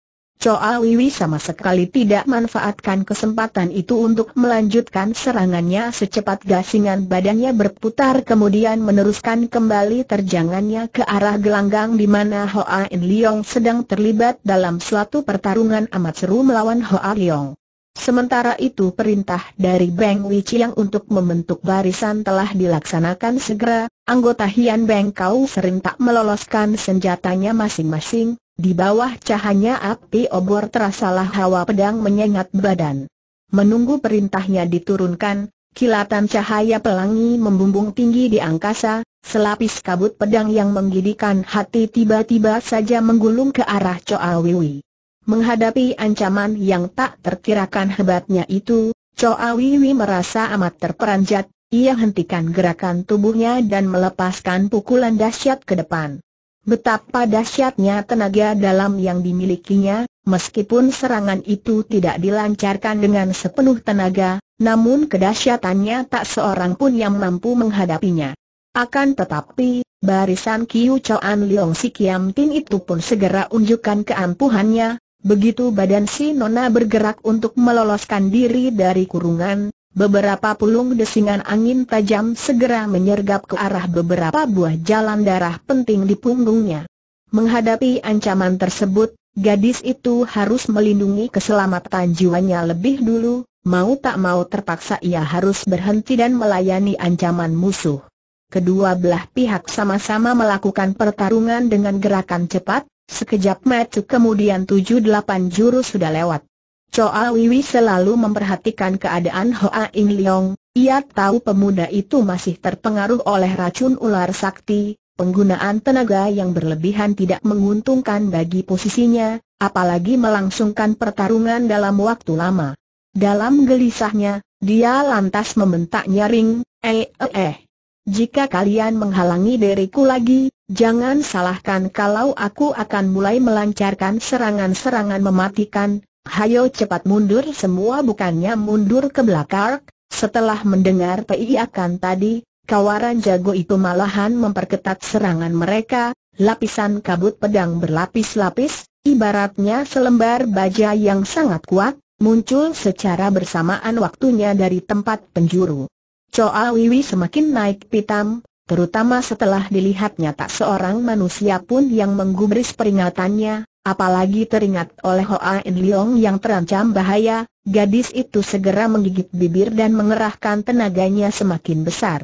Choa Liwi sama sekali tidak manfaatkan kesempatan itu untuk melanjutkan serangannya secepat gasingan badannya berputar kemudian meneruskan kembali terjangannya ke arah gelanggang di mana Hoa In Leong sedang terlibat dalam suatu pertarungan amat seru melawan Hoa Leong. Sementara itu perintah dari Beng Wichiang untuk membentuk barisan telah dilaksanakan segera, anggota Hian Beng Kau serentak meloloskan senjatanya masing-masing, di bawah cahaya api obor terasalah hawa pedang menyengat badan. Menunggu perintahnya diturunkan, kilatan cahaya pelangi membumbung tinggi di angkasa, selapis kabut pedang yang menggidikan hati tiba-tiba saja menggulung ke arah Choa Wiwi. Menghadapi ancaman yang tak terkirakan hebatnya itu, Choa Wiwi merasa amat terperanjat, ia hentikan gerakan tubuhnya dan melepaskan pukulan dahsyat ke depan. Betapa dahsyatnya tenaga dalam yang dimilikinya, meskipun serangan itu tidak dilancarkan dengan sepenuh tenaga, namun kedahsyatannya tak seorang pun yang mampu menghadapinya. Akan tetapi, barisan Kiu Choan Leong Si Kiam Tin itu pun segera unjukkan keampuhannya, begitu badan si Nona bergerak untuk meloloskan diri dari kurungan, Beberapa pulung desingan angin tajam segera menyergap ke arah beberapa buah jalan darah penting di punggungnya. Menghadapi ancaman tersebut, gadis itu harus melindungi keselamatan jiwanya lebih dulu, mau tak mau terpaksa ia harus berhenti dan melayani ancaman musuh. Kedua belah pihak sama-sama melakukan pertarungan dengan gerakan cepat, sekejap metu kemudian tujuh delapan jurus sudah lewat. Choa Wiwi selalu memperhatikan keadaan Hoa In Leong, ia tahu pemuda itu masih terpengaruh oleh racun ular sakti, penggunaan tenaga yang berlebihan tidak menguntungkan bagi posisinya, apalagi melangsungkan pertarungan dalam waktu lama. Dalam gelisahnya, dia lantas membentak nyaring, eh eh eh. Jika kalian menghalangi diriku lagi, jangan salahkan kalau aku akan mulai melancarkan serangan-serangan mematikan, Hayo cepat mundur semua bukannya mundur ke belakang. Setelah mendengar akan tadi, kawaran jago itu malahan memperketat serangan mereka, lapisan kabut pedang berlapis-lapis, ibaratnya selembar baja yang sangat kuat, muncul secara bersamaan waktunya dari tempat penjuru. Choa Wiwi semakin naik pitam, terutama setelah dilihatnya tak seorang manusia pun yang menggubris peringatannya, Apalagi teringat oleh Hoa In Leong yang terancam bahaya, gadis itu segera menggigit bibir dan mengerahkan tenaganya semakin besar.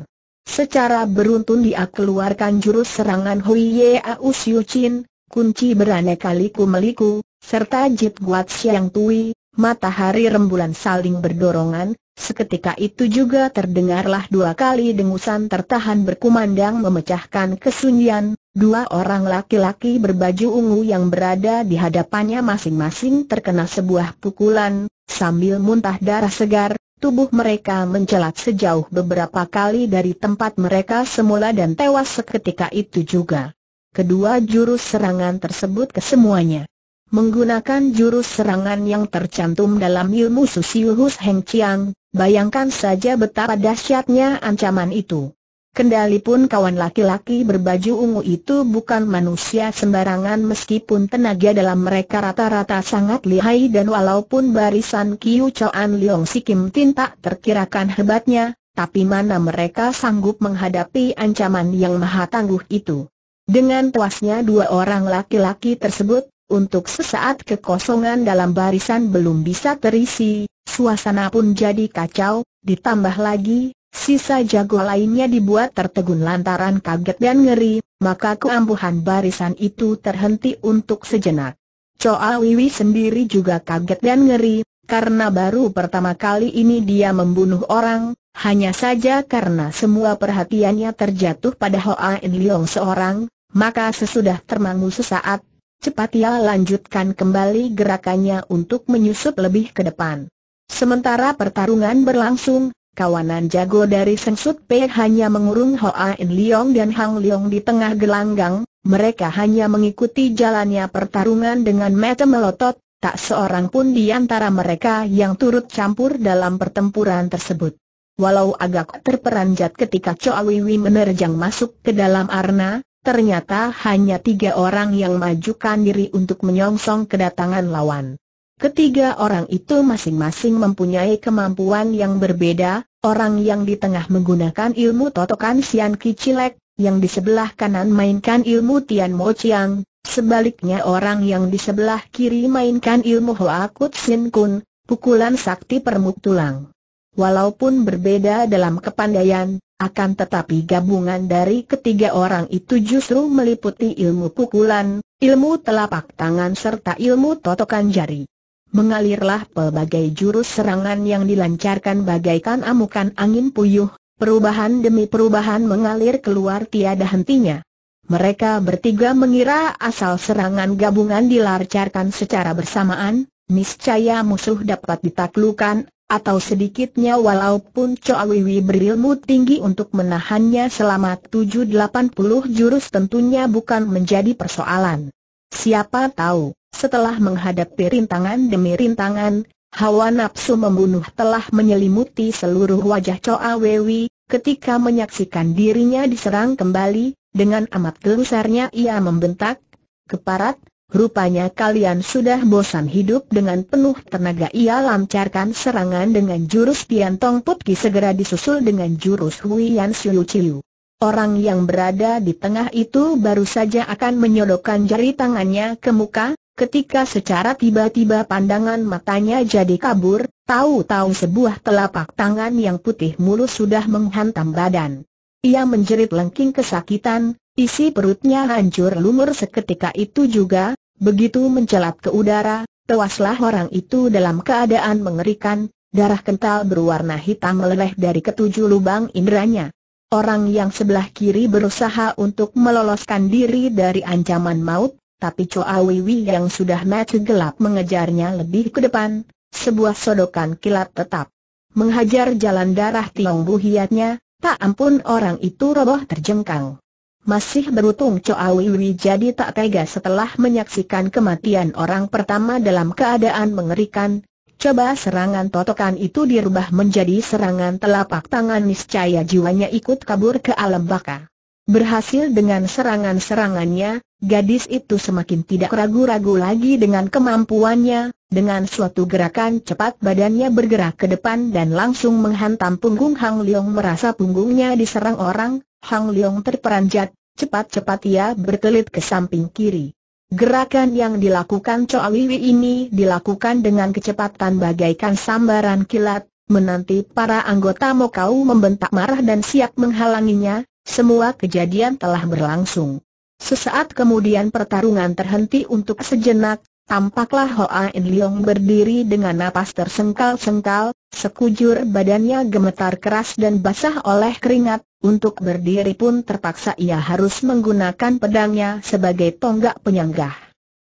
Secara beruntun dia keluarkan jurus serangan Hui Ye Au Siu Chin, kunci beraneka liku meliku, serta Jit Guat siang Tui, matahari rembulan saling berdorongan, seketika itu juga terdengarlah dua kali dengusan tertahan berkumandang memecahkan kesunyian, Dua orang laki-laki berbaju ungu yang berada di hadapannya masing-masing terkena sebuah pukulan, sambil muntah darah segar, tubuh mereka mencelat sejauh beberapa kali dari tempat mereka semula dan tewas seketika itu juga. Kedua jurus serangan tersebut kesemuanya. Menggunakan jurus serangan yang tercantum dalam ilmu Susiuhus Heng Chiang, bayangkan saja betapa dahsyatnya ancaman itu. Kendali pun kawan laki-laki berbaju ungu itu bukan manusia sembarangan meskipun tenaga dalam mereka rata-rata sangat lihai dan walaupun barisan Kiu Choan Leong Si Kim Tin tak terkirakan hebatnya, tapi mana mereka sanggup menghadapi ancaman yang maha tangguh itu. Dengan puasnya dua orang laki-laki tersebut, untuk sesaat kekosongan dalam barisan belum bisa terisi, suasana pun jadi kacau, ditambah lagi Sisa jago lainnya dibuat tertegun lantaran kaget dan ngeri, maka keampuhan barisan itu terhenti untuk sejenak. Choa Wiwi sendiri juga kaget dan ngeri, karena baru pertama kali ini dia membunuh orang, hanya saja karena semua perhatiannya terjatuh pada Hoa In Leong seorang, maka sesudah termangu sesaat, cepat ia lanjutkan kembali gerakannya untuk menyusup lebih ke depan. Sementara pertarungan berlangsung, Kawanan jago dari Sengsut Pei hanya mengurung Hoa In Leong dan Hang Leong di tengah gelanggang, mereka hanya mengikuti jalannya pertarungan dengan mata melotot, tak seorang pun di antara mereka yang turut campur dalam pertempuran tersebut. Walau agak terperanjat ketika Choa Wiwi menerjang masuk ke dalam arna, ternyata hanya tiga orang yang majukan diri untuk menyongsong kedatangan lawan. Ketiga orang itu masing-masing mempunyai kemampuan yang berbeda, orang yang di tengah menggunakan ilmu totokan Sian Kicilek, yang di sebelah kanan mainkan ilmu Tian Mo Chiang, sebaliknya orang yang di sebelah kiri mainkan ilmu Hoa Kut Sin Kun, pukulan sakti permuk tulang. Walaupun berbeda dalam kepandaian, akan tetapi gabungan dari ketiga orang itu justru meliputi ilmu pukulan, ilmu telapak tangan serta ilmu totokan jari. Mengalirlah pelbagai jurus serangan yang dilancarkan bagaikan amukan angin puyuh, perubahan demi perubahan mengalir keluar tiada hentinya. Mereka bertiga mengira asal serangan gabungan dilancarkan secara bersamaan, niscaya musuh dapat ditaklukan, atau sedikitnya walaupun Wiwi berilmu tinggi untuk menahannya selama 780 jurus tentunya bukan menjadi persoalan. Siapa tahu, setelah menghadapi rintangan demi rintangan, hawa nafsu membunuh telah menyelimuti seluruh wajah Choa Wewi, ketika menyaksikan dirinya diserang kembali, dengan amat gelusarnya ia membentak, keparat, Rupanya kalian sudah bosan hidup dengan penuh tenaga ia lancarkan serangan dengan jurus Pian Tong Put segera disusul dengan jurus Hui Yan Siu Chiu. Orang yang berada di tengah itu baru saja akan menyodokkan jari tangannya ke muka, Ketika secara tiba-tiba pandangan matanya jadi kabur, tahu-tahu sebuah telapak tangan yang putih mulus sudah menghantam badan. Ia menjerit lengking kesakitan, isi perutnya hancur lumur seketika itu juga, begitu mencelat ke udara, tewaslah orang itu dalam keadaan mengerikan, darah kental berwarna hitam meleleh dari ketujuh lubang inderanya. Orang yang sebelah kiri berusaha untuk meloloskan diri dari ancaman maut, tapi Choa Wiwi yang sudah mati gelap mengejarnya lebih ke depan, sebuah sodokan kilat tetap. Menghajar jalan darah Tiong Bu hiatnya, tak ampun orang itu roboh terjengkang. Masih beruntung Choa Wiwi jadi tak tega setelah menyaksikan kematian orang pertama dalam keadaan mengerikan, coba serangan totokan itu dirubah menjadi serangan telapak tangan niscaya jiwanya ikut kabur ke alam baka. Berhasil dengan serangan-serangannya, gadis itu semakin tidak ragu-ragu lagi dengan kemampuannya, dengan suatu gerakan cepat badannya bergerak ke depan dan langsung menghantam punggung Hang Leong merasa punggungnya diserang orang, Hang Leong terperanjat, cepat-cepat ia berkelit ke samping kiri. Gerakan yang dilakukan Choa Wiwi ini dilakukan dengan kecepatan bagaikan sambaran kilat, menanti para anggota Mokau membentak marah dan siap menghalanginya, semua kejadian telah berlangsung. Sesaat kemudian pertarungan terhenti untuk sejenak, tampaklah Hoa In Leong berdiri dengan napas tersengkal-sengkal, sekujur badannya gemetar keras dan basah oleh keringat, untuk berdiri pun terpaksa ia harus menggunakan pedangnya sebagai tonggak penyanggah.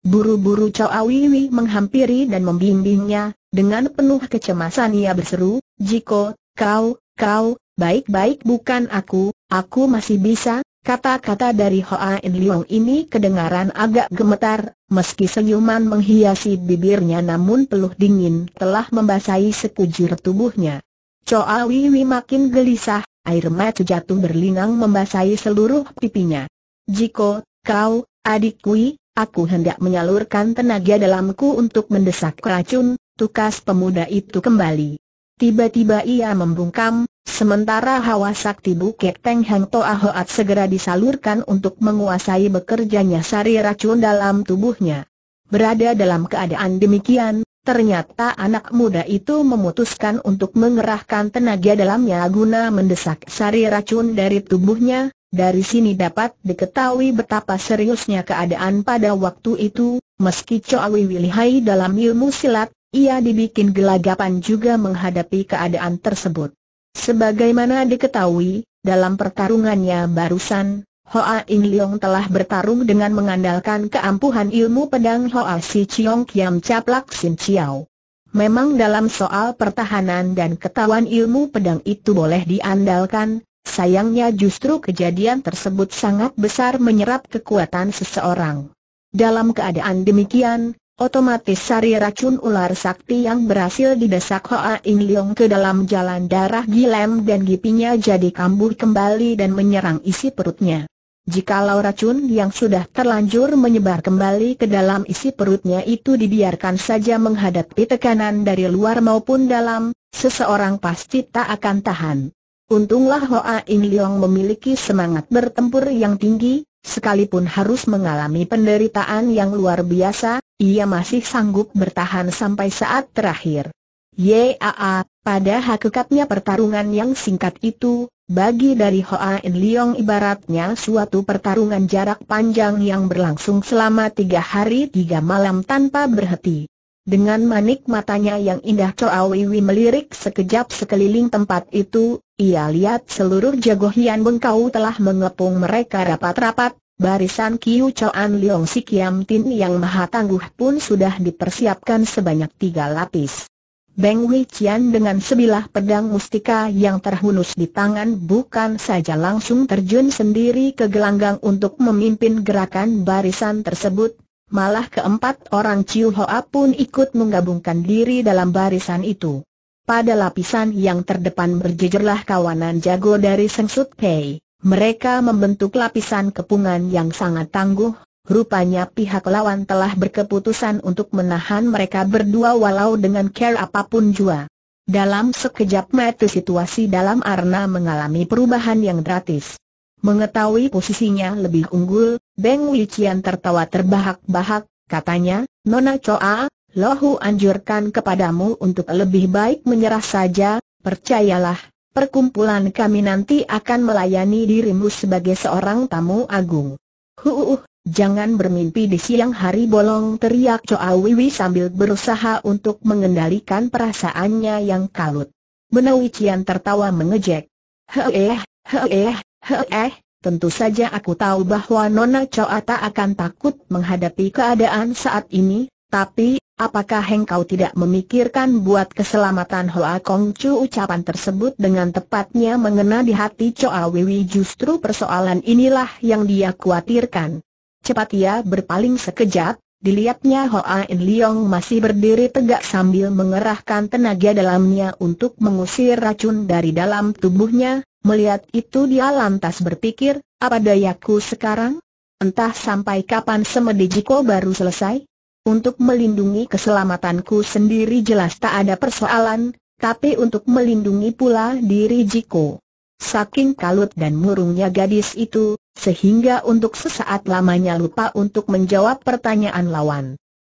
Buru-buru Chow Awiwi menghampiri dan membimbingnya, dengan penuh kecemasan ia berseru, Jiko, kau, kau, baik-baik bukan aku, Aku masih bisa, kata-kata dari Hoa In Leong ini kedengaran agak gemetar, meski senyuman menghiasi bibirnya namun peluh dingin telah membasahi sekujur tubuhnya. Choa Wiwi makin gelisah, air mata jatuh berlinang membasahi seluruh pipinya. Jiko, kau, adikku, aku hendak menyalurkan tenaga dalamku untuk mendesak keracun, tukas pemuda itu kembali. Tiba-tiba ia membungkam, Sementara hawa sakti Bukit Teng Hang Toa Hoat segera disalurkan untuk menguasai bekerjanya sari racun dalam tubuhnya. Berada dalam keadaan demikian, ternyata anak muda itu memutuskan untuk mengerahkan tenaga dalamnya guna mendesak sari racun dari tubuhnya, dari sini dapat diketahui betapa seriusnya keadaan pada waktu itu, meski Chowi Wilihai dalam ilmu silat, ia dibikin gelagapan juga menghadapi keadaan tersebut. Sebagaimana diketahui, dalam pertarungannya barusan, Hoa In Leong telah bertarung dengan mengandalkan keampuhan ilmu pedang Hoa Si Chiong Kiam Caplak Sin Chiao. Memang dalam soal pertahanan dan ketahuan ilmu pedang itu boleh diandalkan, sayangnya justru kejadian tersebut sangat besar menyerap kekuatan seseorang. Dalam keadaan demikian, Otomatis sari racun ular sakti yang berhasil didesak Hoa In Leong ke dalam jalan darah Gilem dan gipinya jadi kambuh kembali dan menyerang isi perutnya. Jikalau racun yang sudah terlanjur menyebar kembali ke dalam isi perutnya itu dibiarkan saja menghadapi tekanan dari luar maupun dalam, seseorang pasti tak akan tahan. Untunglah Hoa In Leong memiliki semangat bertempur yang tinggi, sekalipun harus mengalami penderitaan yang luar biasa, ia masih sanggup bertahan sampai saat terakhir. Yaa, pada hakikatnya pertarungan yang singkat itu, bagi dari Hoa In Leong ibaratnya suatu pertarungan jarak panjang yang berlangsung selama tiga hari tiga malam tanpa berhenti. Dengan manik matanya yang indah Wei Wiwi melirik sekejap sekeliling tempat itu, ia lihat seluruh jago Hian Bengkau telah mengepung mereka rapat-rapat, Barisan Kiu Choan Leong Si Kiam Tin yang maha tangguh pun sudah dipersiapkan sebanyak tiga lapis. Beng Wei Qian dengan sebilah pedang mustika yang terhunus di tangan bukan saja langsung terjun sendiri ke gelanggang untuk memimpin gerakan barisan tersebut, malah keempat orang Ciu Hoa pun ikut menggabungkan diri dalam barisan itu. Pada lapisan yang terdepan berjejerlah kawanan jago dari Seng Sut Pei. Mereka membentuk lapisan kepungan yang sangat tangguh, rupanya pihak lawan telah berkeputusan untuk menahan mereka berdua walau dengan care apapun jua. Dalam sekejap mata situasi dalam arna mengalami perubahan yang drastis. Mengetahui posisinya lebih unggul, Beng Wician tertawa terbahak-bahak, katanya, Nona Choa, Lohu anjurkan kepadamu untuk lebih baik menyerah saja, percayalah, perkumpulan kami nanti akan melayani dirimu sebagai seorang tamu agung. Huuh, jangan bermimpi di siang hari bolong teriak Choa Wiwi sambil berusaha untuk mengendalikan perasaannya yang kalut. Benawi Cian tertawa mengejek. Heeh, heeh, heeh, tentu saja aku tahu bahwa Nona Choa tak akan takut menghadapi keadaan saat ini, tapi, Apakah engkau tidak memikirkan buat keselamatan Hoa Kong Chu ucapan tersebut dengan tepatnya mengena di hati Choa Wiwi justru persoalan inilah yang dia khawatirkan. Cepat ia berpaling sekejap, dilihatnya Hoa In Leong masih berdiri tegak sambil mengerahkan tenaga dalamnya untuk mengusir racun dari dalam tubuhnya, melihat itu dia lantas berpikir, apa dayaku sekarang? Entah sampai kapan semedi jiko baru selesai? Untuk melindungi keselamatanku sendiri jelas tak ada persoalan, tapi untuk melindungi pula diri Jiko. Saking kalut dan murungnya gadis itu, sehingga untuk sesaat lamanya lupa untuk menjawab pertanyaan lawan.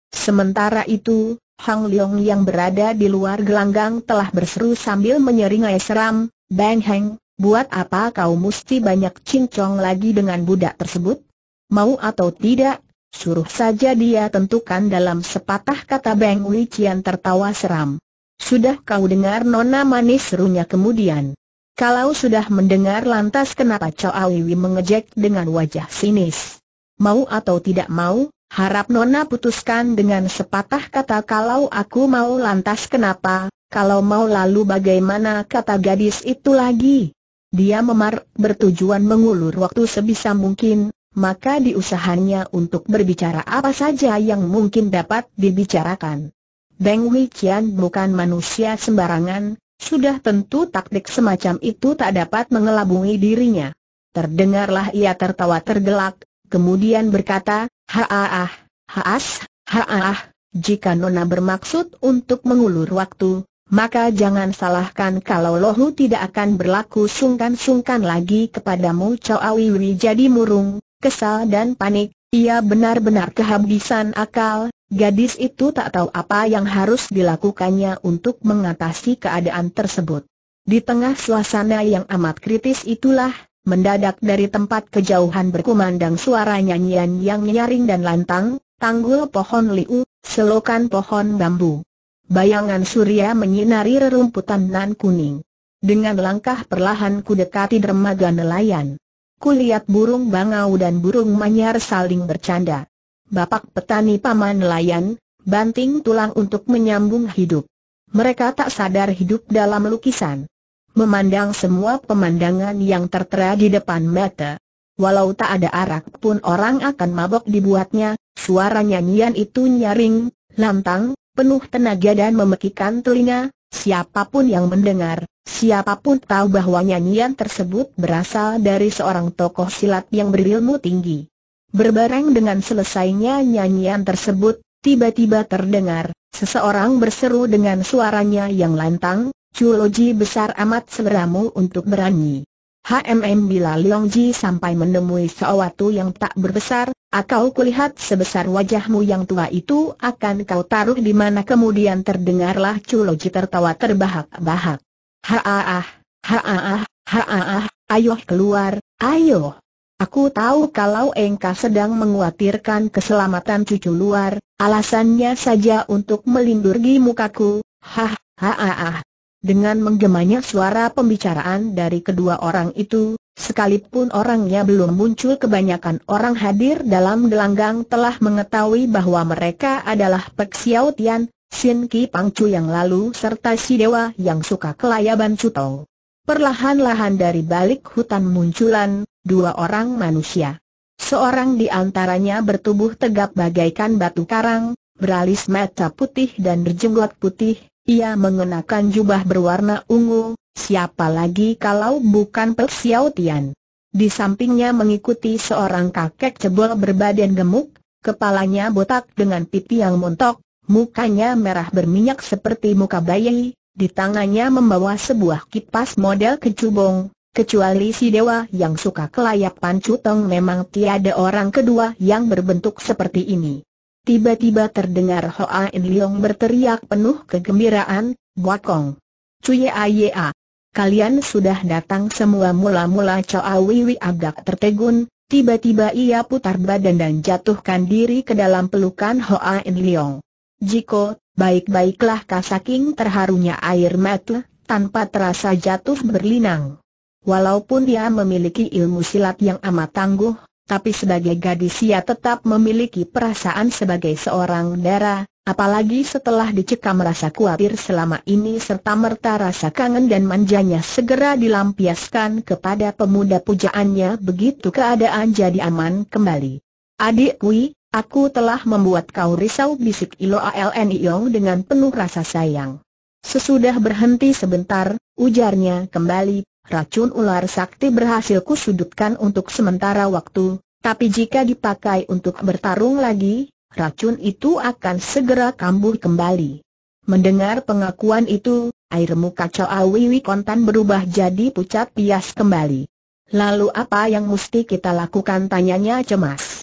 Sementara itu, Hang Leong yang berada di luar gelanggang telah berseru sambil menyeringai seram, Bang Heng, buat apa kau mesti banyak cincong lagi dengan budak tersebut? Mau atau tidak, Suruh saja dia tentukan dalam sepatah kata Beng cian tertawa seram. Sudah kau dengar nona manis serunya kemudian. Kalau sudah mendengar lantas kenapa Chow Awiwi mengejek dengan wajah sinis. Mau atau tidak mau, harap nona putuskan dengan sepatah kata kalau aku mau lantas kenapa, kalau mau lalu bagaimana kata gadis itu lagi. Dia memar bertujuan mengulur waktu sebisa mungkin, maka diusahanya untuk berbicara apa saja yang mungkin dapat dibicarakan. Beng Wijian bukan manusia sembarangan, sudah tentu taktik semacam itu tak dapat mengelabungi dirinya. Terdengarlah ia tertawa tergelak, kemudian berkata, Haaah, haas, haaah, jika Nona bermaksud untuk mengulur waktu, maka jangan salahkan kalau Lohu tidak akan berlaku sungkan-sungkan lagi kepadamu Awiwi jadi Murung, kesal dan panik, ia benar-benar kehabisan akal, gadis itu tak tahu apa yang harus dilakukannya untuk mengatasi keadaan tersebut. Di tengah suasana yang amat kritis itulah, mendadak dari tempat kejauhan berkumandang suara nyanyian yang nyaring dan lantang, tanggul pohon liu, selokan pohon bambu. Bayangan surya menyinari rerumputan nan kuning. Dengan langkah perlahan ku dekati dermaga nelayan aku lihat burung bangau dan burung manyar saling bercanda. Bapak petani paman nelayan, banting tulang untuk menyambung hidup. Mereka tak sadar hidup dalam lukisan. Memandang semua pemandangan yang tertera di depan mata. Walau tak ada arak pun orang akan mabok dibuatnya, suara nyanyian itu nyaring, lantang, penuh tenaga dan memekikan telinga, siapapun yang mendengar, Siapapun tahu bahwa nyanyian tersebut berasal dari seorang tokoh silat yang berilmu tinggi. Berbareng dengan selesainya nyanyian tersebut, tiba-tiba terdengar, seseorang berseru dengan suaranya yang lantang, Culoji besar amat seleramu untuk berani. HMM bila Leongji sampai menemui sesuatu yang tak berbesar, akau kulihat sebesar wajahmu yang tua itu akan kau taruh di mana kemudian terdengarlah Culoji tertawa terbahak-bahak. Haaah, haaah, haaah, ayo keluar, ayo. Aku tahu kalau engkau sedang menguatirkan keselamatan cucu luar, alasannya saja untuk melindungi mukaku, hah, haaah. Dengan menggemanya suara pembicaraan dari kedua orang itu, sekalipun orangnya belum muncul kebanyakan orang hadir dalam gelanggang telah mengetahui bahwa mereka adalah Pek Xiao Tian, Sin Ki Pangcu yang lalu serta si dewa yang suka kelayaban Cutong. Perlahan-lahan dari balik hutan munculan, dua orang manusia. Seorang di antaranya bertubuh tegap bagaikan batu karang, beralis mata putih dan berjenggot putih, ia mengenakan jubah berwarna ungu, siapa lagi kalau bukan Pek Xiao Tian. Di sampingnya mengikuti seorang kakek cebol berbadan gemuk, kepalanya botak dengan pipi yang montok, Mukanya merah berminyak seperti muka bayi, di tangannya membawa sebuah kipas model kecubung. Kecuali si dewa yang suka kelayapan pancutong memang tiada orang kedua yang berbentuk seperti ini. Tiba-tiba terdengar Hoa In Leong berteriak penuh kegembiraan, Guakong. Cuye A. Kalian sudah datang semua mula-mula Choa Wiwi agak tertegun, tiba-tiba ia putar badan dan jatuhkan diri ke dalam pelukan Hoa In Leong. Jiko, baik-baiklah Kasaking terharunya air mata, tanpa terasa jatuh berlinang. Walaupun dia memiliki ilmu silat yang amat tangguh, tapi sebagai gadis ia tetap memiliki perasaan sebagai seorang dara, apalagi setelah dicekam rasa khawatir selama ini serta merta rasa kangen dan manjanya segera dilampiaskan kepada pemuda pujaannya begitu keadaan jadi aman kembali. Adik Kui, Aku telah membuat kau risau bisik Ilo Aln Yong dengan penuh rasa sayang. Sesudah berhenti sebentar, ujarnya kembali, racun ular sakti berhasil kusudutkan untuk sementara waktu, tapi jika dipakai untuk bertarung lagi, racun itu akan segera kambuh kembali. Mendengar pengakuan itu, air muka Chow Awiwi kontan berubah jadi pucat pias kembali. Lalu apa yang mesti kita lakukan tanyanya cemas.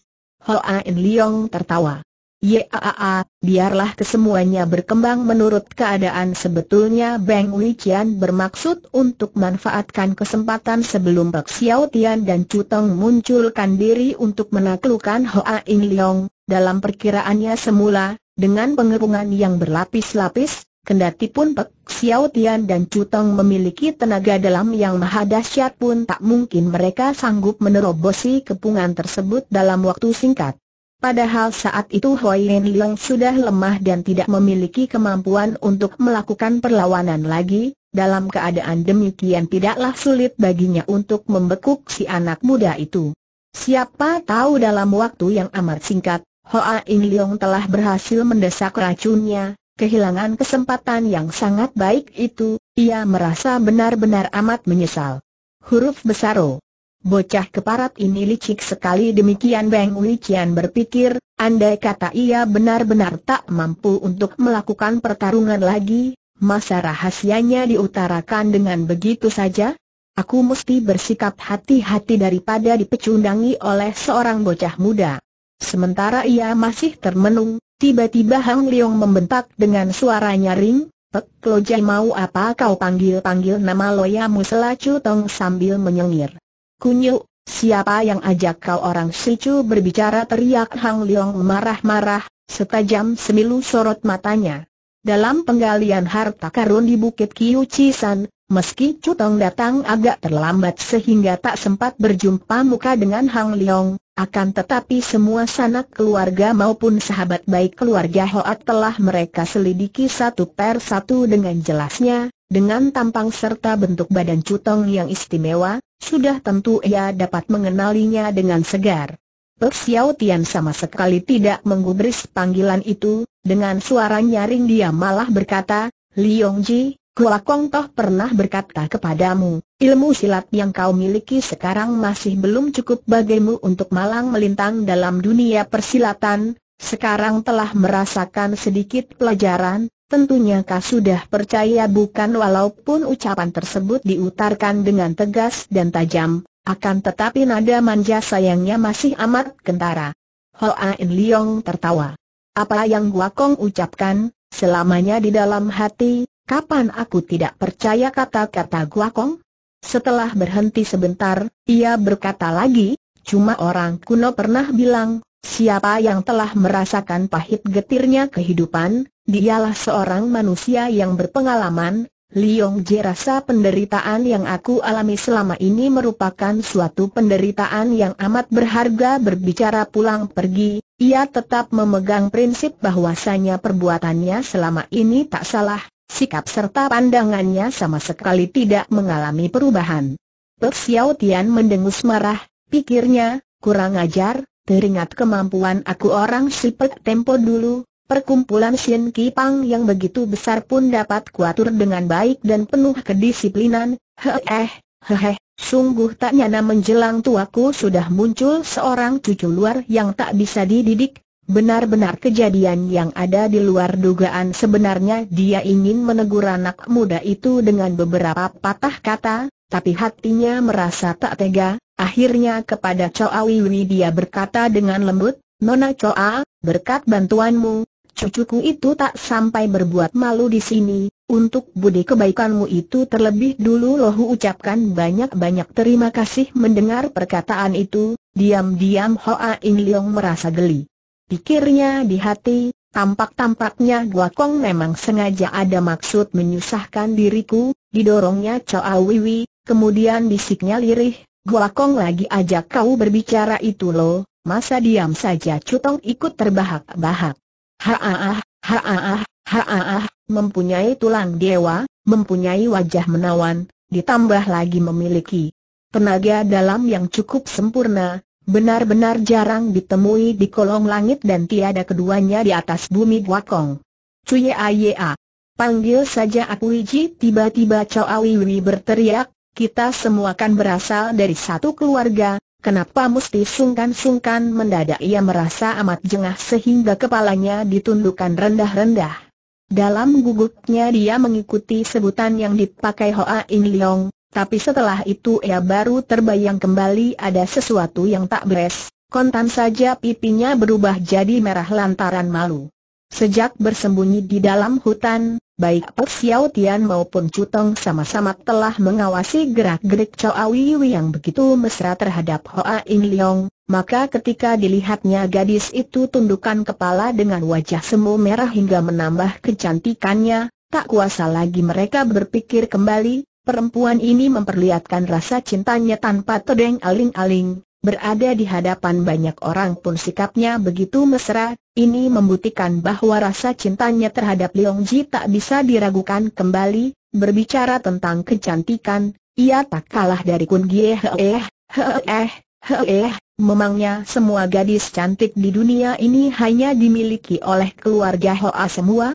In Liong tertawa. Yaa, biarlah kesemuanya berkembang menurut keadaan sebetulnya Beng Qian bermaksud untuk manfaatkan kesempatan sebelum Pak Xiao Tian dan Chu Tong munculkan diri untuk menaklukkan Hoa In Leong, dalam perkiraannya semula, dengan pengepungan yang berlapis-lapis, Kendati pun Pek Xiao Tian dan Chu Tong memiliki tenaga dalam yang maha dahsyat pun tak mungkin mereka sanggup menerobosi kepungan tersebut dalam waktu singkat. Padahal saat itu Hoi Lin Leong sudah lemah dan tidak memiliki kemampuan untuk melakukan perlawanan lagi, dalam keadaan demikian tidaklah sulit baginya untuk membekuk si anak muda itu. Siapa tahu dalam waktu yang amat singkat, Hoa In Leong telah berhasil mendesak racunnya, kehilangan kesempatan yang sangat baik itu, ia merasa benar-benar amat menyesal. Huruf besar O. Bocah keparat ini licik sekali demikian Beng Wician berpikir, andai kata ia benar-benar tak mampu untuk melakukan pertarungan lagi, masa rahasianya diutarakan dengan begitu saja? Aku mesti bersikap hati-hati daripada dipecundangi oleh seorang bocah muda. Sementara ia masih termenung, Tiba-tiba Hang Leong membentak dengan suara nyaring, Pek Lojai mau apa kau panggil-panggil nama loyamu selacu tong sambil menyengir. Kunyu, siapa yang ajak kau orang sela-cu berbicara teriak Hang Leong marah-marah, setajam semilu sorot matanya. Dalam penggalian harta karun di Bukit Cisan, Meski Cutong datang agak terlambat sehingga tak sempat berjumpa muka dengan Hang Leong, akan tetapi semua sanak keluarga maupun sahabat baik keluarga Hoat telah mereka selidiki satu per satu dengan jelasnya, dengan tampang serta bentuk badan Cutong yang istimewa, sudah tentu ia dapat mengenalinya dengan segar. Pek Tian sama sekali tidak menggubris panggilan itu, dengan suara nyaring dia malah berkata, Liong Ji, Kong toh pernah berkata kepadamu, ilmu silat yang kau miliki sekarang masih belum cukup bagimu untuk malang melintang dalam dunia persilatan, sekarang telah merasakan sedikit pelajaran, tentunya kau sudah percaya bukan walaupun ucapan tersebut diutarkan dengan tegas dan tajam, akan tetapi nada manja sayangnya masih amat kentara. Ain Liong tertawa. Apa yang Wakong ucapkan, selamanya di dalam hati, Kapan aku tidak percaya kata-kata Gua Kong? Setelah berhenti sebentar, ia berkata lagi, cuma orang kuno pernah bilang, siapa yang telah merasakan pahit getirnya kehidupan, dialah seorang manusia yang berpengalaman, Liong Ji rasa penderitaan yang aku alami selama ini merupakan suatu penderitaan yang amat berharga berbicara pulang pergi, ia tetap memegang prinsip bahwasanya perbuatannya selama ini tak salah, sikap serta pandangannya sama sekali tidak mengalami perubahan. Pek Tian mendengus marah, pikirnya, kurang ajar, teringat kemampuan aku orang sipet tempo dulu, perkumpulan Sien Kipang yang begitu besar pun dapat kuatur dengan baik dan penuh kedisiplinan, heh, heeh, Sungguh tak nyana menjelang tuaku sudah muncul seorang cucu luar yang tak bisa dididik, Benar-benar kejadian yang ada di luar dugaan sebenarnya dia ingin menegur anak muda itu dengan beberapa patah kata, tapi hatinya merasa tak tega, akhirnya kepada Choa Wiwi dia berkata dengan lembut, Nona Choa, berkat bantuanmu, cucuku itu tak sampai berbuat malu di sini, untuk budi kebaikanmu itu terlebih dulu lohu ucapkan banyak-banyak terima kasih mendengar perkataan itu, diam-diam Hoa In Leong merasa geli pikirnya di hati, tampak-tampaknya Gua Kong memang sengaja ada maksud menyusahkan diriku, didorongnya Choa Wiwi, kemudian bisiknya lirih, Gua Kong lagi ajak kau berbicara itu loh, masa diam saja Cutong ikut terbahak-bahak. Haaah, haaah, ah mempunyai tulang dewa, mempunyai wajah menawan, ditambah lagi memiliki tenaga dalam yang cukup sempurna, Benar-benar jarang ditemui di kolong langit dan tiada keduanya di atas bumi Guakong. Cuye Ayea. Panggil saja aku Iji tiba-tiba Chow Wiwi berteriak, kita semua akan berasal dari satu keluarga, kenapa mesti sungkan-sungkan mendadak ia merasa amat jengah sehingga kepalanya ditundukkan rendah-rendah. Dalam gugupnya dia mengikuti sebutan yang dipakai Hoa In Leong, tapi setelah itu ia baru terbayang kembali ada sesuatu yang tak beres, kontan saja pipinya berubah jadi merah lantaran malu. Sejak bersembunyi di dalam hutan, baik Pek Xiao Tian maupun Cutong sama-sama telah mengawasi gerak-gerik Chow Wiwi yang begitu mesra terhadap Hoa In Leong, maka ketika dilihatnya gadis itu tundukkan kepala dengan wajah semu merah hingga menambah kecantikannya, tak kuasa lagi mereka berpikir kembali, Perempuan ini memperlihatkan rasa cintanya tanpa todeng aling aling berada di hadapan banyak orang pun sikapnya begitu mesra, ini membuktikan bahwa rasa cintanya terhadap Leong Ji tak bisa diragukan kembali, berbicara tentang kecantikan, ia tak kalah dari Kun Gie Heeh, Heeh, Heeh, memangnya semua gadis cantik di dunia ini hanya dimiliki oleh keluarga Hoa semua?